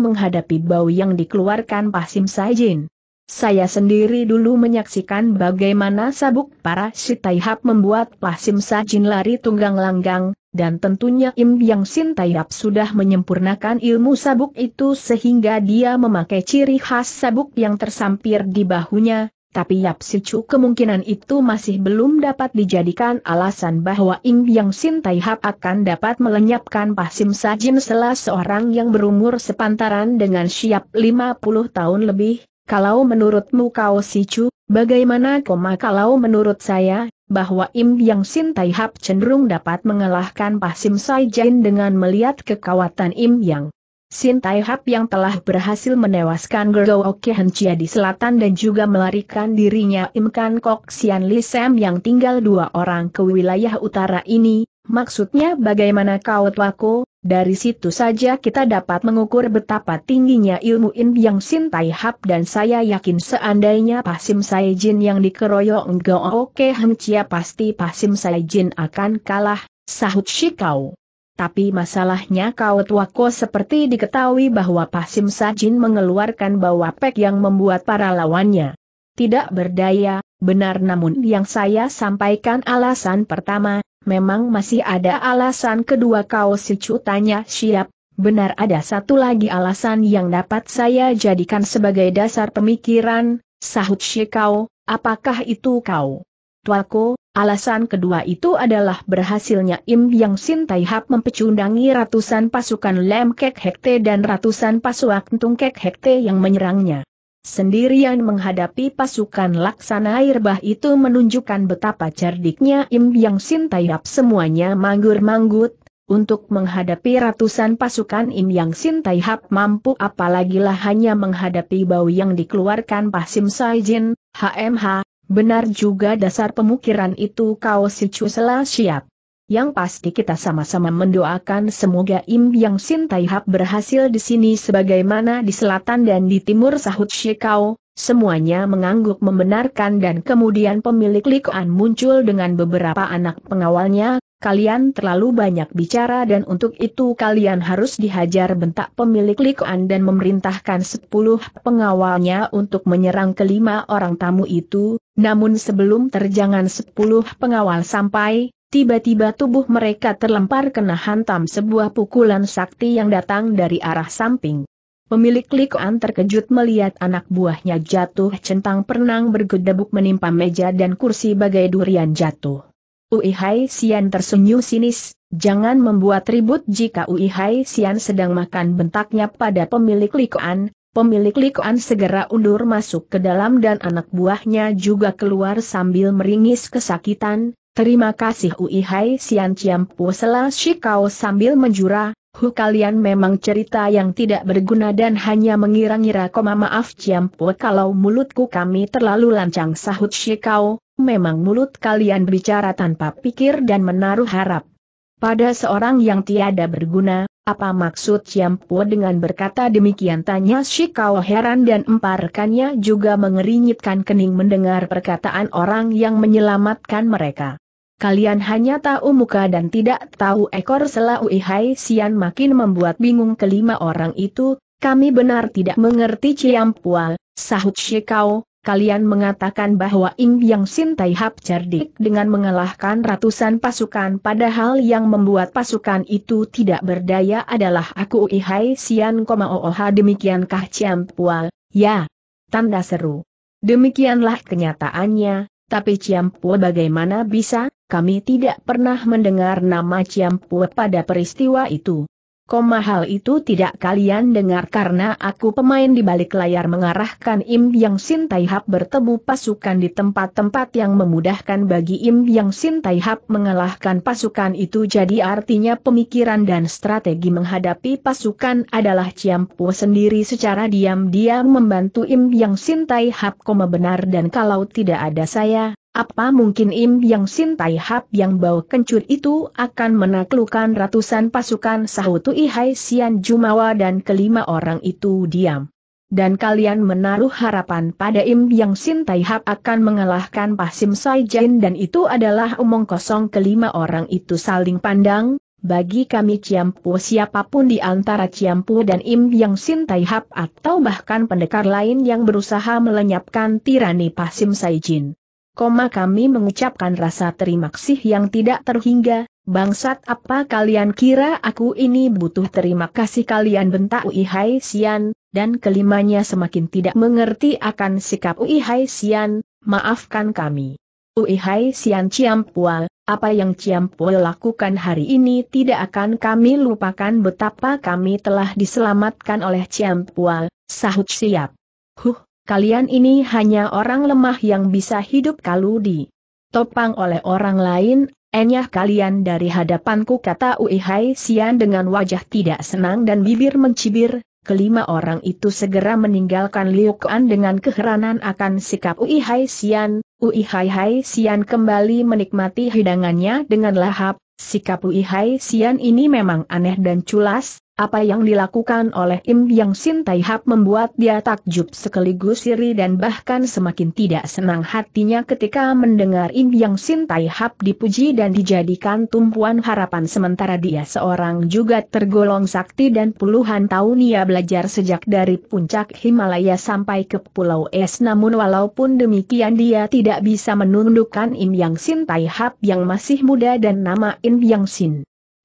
menghadapi bau yang dikeluarkan Pasim Sajin. Saya sendiri dulu menyaksikan bagaimana sabuk para Sitaihap membuat Pasim Sajin lari tunggang langgang, dan tentunya Im Yang Sintayap sudah menyempurnakan ilmu sabuk itu sehingga dia memakai ciri khas sabuk yang tersampir di bahunya, tapi Yap Sicu kemungkinan itu masih belum dapat dijadikan alasan bahwa Im Yang Sintayap akan dapat melenyapkan Pasim Sajin salah seorang yang berumur sepantaran dengan siap 50 tahun lebih, kalau menurutmu kau Chu, bagaimana koma kalau menurut saya, bahwa Im Yang Sin Tai Hap cenderung dapat mengalahkan Pasim Sai Jin dengan melihat kekuatan Im Yang Sin Tai Hap yang telah berhasil menewaskan Oke Han Chia di selatan dan juga melarikan dirinya Im Kan Kok Sian Li Sam yang tinggal dua orang ke wilayah utara ini, maksudnya bagaimana kau tuaku, dari situ saja kita dapat mengukur betapa tingginya ilmu In Yang Sin Tai Hap dan saya yakin seandainya Pasim jin yang dikeroyok Ngo Oke Heng Chia pasti Pasim jin akan kalah, sahut Shikau. Tapi masalahnya kau tuako seperti diketahui bahwa Pasim jin mengeluarkan bawa pek yang membuat para lawannya tidak berdaya, benar namun yang saya sampaikan alasan pertama, memang masih ada alasan kedua kau sicu tanya siap, benar ada satu lagi alasan yang dapat saya jadikan sebagai dasar pemikiran, sahut si kau. apakah itu kau? Tuaku, alasan kedua itu adalah berhasilnya Im Yang Sin Tai Hap mempecundangi ratusan pasukan Lem Kek Hekte dan ratusan pasuak Tung Kek Hekte yang menyerangnya. Sendirian menghadapi pasukan laksana air bah itu menunjukkan betapa cerdiknya Im Yang Sin semuanya manggur-manggut, untuk menghadapi ratusan pasukan Im Yang Sin Taihap mampu lah hanya menghadapi bau yang dikeluarkan Pasim Saijin, HMH, benar juga dasar pemukiran itu kau si siap. Yang pasti kita sama-sama mendoakan semoga Im Yang Sin Tai Hap berhasil di sini sebagaimana di selatan dan di timur sahut Shikau, semuanya mengangguk membenarkan dan kemudian pemilik Likuan muncul dengan beberapa anak pengawalnya, kalian terlalu banyak bicara dan untuk itu kalian harus dihajar bentak pemilik Likuan dan memerintahkan sepuluh pengawalnya untuk menyerang kelima orang tamu itu, namun sebelum terjangan sepuluh pengawal sampai, Tiba-tiba tubuh mereka terlempar kena hantam sebuah pukulan sakti yang datang dari arah samping. Pemilik likoan terkejut melihat anak buahnya jatuh centang pernang bergedebuk menimpa meja dan kursi bagai durian jatuh. Uihai Sian tersenyum sinis, jangan membuat ribut jika Uihai Sian sedang makan bentaknya pada pemilik likoan, pemilik likoan segera undur masuk ke dalam dan anak buahnya juga keluar sambil meringis kesakitan, Terima kasih Ui Hai Sian Ciam Po Shikau sambil menjura, Hu kalian memang cerita yang tidak berguna dan hanya mengira-ngira koma maaf Ciam Pu kalau mulutku kami terlalu lancang sahut Shikau, memang mulut kalian berbicara tanpa pikir dan menaruh harap. Pada seorang yang tiada berguna, apa maksud Ciam Pu dengan berkata demikian tanya Shikau heran dan emparkannya juga mengerinyitkan kening mendengar perkataan orang yang menyelamatkan mereka. Kalian hanya tahu muka dan tidak tahu ekor selau ihai Sian makin membuat bingung kelima orang itu, kami benar tidak mengerti Ciampual, sahut Shikau, kalian mengatakan bahwa Ing Yang Sin Tai Hap cerdik dengan mengalahkan ratusan pasukan padahal yang membuat pasukan itu tidak berdaya adalah aku ihai Sian, ooha demikiankah Ciampual, ya. Tanda seru. Demikianlah kenyataannya, tapi ciampual bagaimana bisa? kami tidak pernah mendengar nama Ciampu pada peristiwa itu. Koma hal itu tidak kalian dengar karena aku pemain di balik layar mengarahkan Im Yang Sin Tai Hap bertemu pasukan di tempat-tempat yang memudahkan bagi Im Yang Sin Tai Hap mengalahkan pasukan itu jadi artinya pemikiran dan strategi menghadapi pasukan adalah Ciampu sendiri secara diam-diam membantu Im Yang Sin Tai Hap koma benar dan kalau tidak ada saya, apa mungkin Im Yang Sin Tai Hap yang bau kencur itu akan menaklukkan ratusan pasukan Sahutu Ihai Sian Jumawa dan kelima orang itu diam. Dan kalian menaruh harapan pada Im Yang Sin Tai Hap akan mengalahkan Pasim Sai Jin dan itu adalah omong kosong kelima orang itu saling pandang. Bagi kami Ciampu siapapun di antara Ciampu dan Im Yang Sin Tai Hap atau bahkan pendekar lain yang berusaha melenyapkan tirani Pasim Sai Jin koma kami mengucapkan rasa terima kasih yang tidak terhingga, bangsat apa kalian kira aku ini butuh terima kasih kalian bentak Uihai Sian, dan kelimanya semakin tidak mengerti akan sikap Uihai Sian, maafkan kami. Uihai Sian Ciampual, apa yang Ciampual lakukan hari ini tidak akan kami lupakan betapa kami telah diselamatkan oleh Ciampual, sahut siap. Huh, kalian ini hanya orang lemah yang bisa hidup kalau di topang oleh orang lain, enyah kalian dari hadapanku kata Uihai Sian dengan wajah tidak senang dan bibir mencibir, kelima orang itu segera meninggalkan Liu Kuan dengan keheranan akan sikap Uihai Sian, Uihai Hai Sian kembali menikmati hidangannya dengan lahap, sikap Uihai Sian ini memang aneh dan culas, apa yang dilakukan oleh Im Yang Sin Tai Hap membuat dia takjub sekaligus iri dan bahkan semakin tidak senang hatinya ketika mendengar Im Yang Sin Tai Hap dipuji dan dijadikan tumpuan harapan sementara dia seorang juga tergolong sakti dan puluhan tahun ia belajar sejak dari puncak Himalaya sampai ke Pulau Es namun walaupun demikian dia tidak bisa menundukkan Im Yang Sin Tai Hap yang masih muda dan nama Im Yang Sin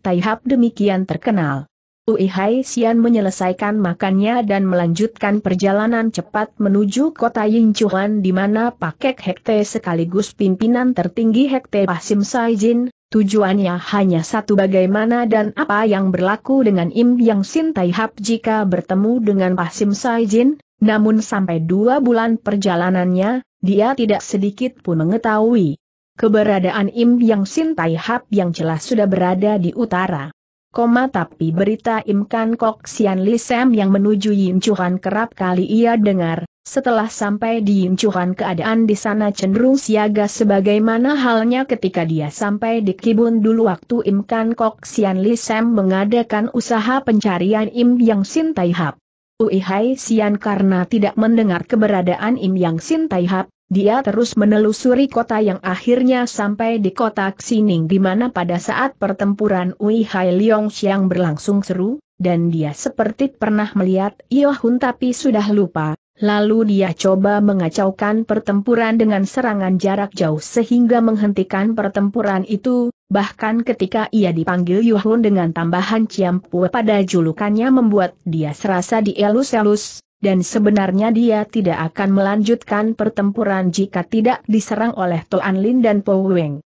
Tai Hap demikian terkenal. Ui Xian menyelesaikan makannya dan melanjutkan perjalanan cepat menuju kota Yingchuan di mana Pakek Hekte sekaligus pimpinan tertinggi Hekte Pasim Saijin, tujuannya hanya satu bagaimana dan apa yang berlaku dengan Im Yang Sin Tai jika bertemu dengan Pasim Saijin, namun sampai dua bulan perjalanannya, dia tidak sedikit pun mengetahui keberadaan Im Yang Sin Tai yang jelas sudah berada di utara. Koma tapi berita Imkan Kok Sian Li Sam yang menuju Yimcuhan kerap kali ia dengar, setelah sampai di Yimcuhan keadaan di sana cenderung siaga sebagaimana halnya ketika dia sampai di Kibun dulu waktu Imkan Kok Sian Li Sam mengadakan usaha pencarian Im Yang Sin Tai Hap. Uihai Sian karena tidak mendengar keberadaan Im Yang Sin Tai Hap, dia terus menelusuri kota yang akhirnya sampai di kota Xining di mana pada saat pertempuran Wei Hai Leong Xiang berlangsung seru, dan dia seperti pernah melihat Io Hun tapi sudah lupa, lalu dia coba mengacaukan pertempuran dengan serangan jarak jauh sehingga menghentikan pertempuran itu, bahkan ketika ia dipanggil Io dengan tambahan Ciampu pada julukannya membuat dia serasa dielus-elus, dan sebenarnya dia tidak akan melanjutkan pertempuran jika tidak diserang oleh Toan Lin dan Po Weng.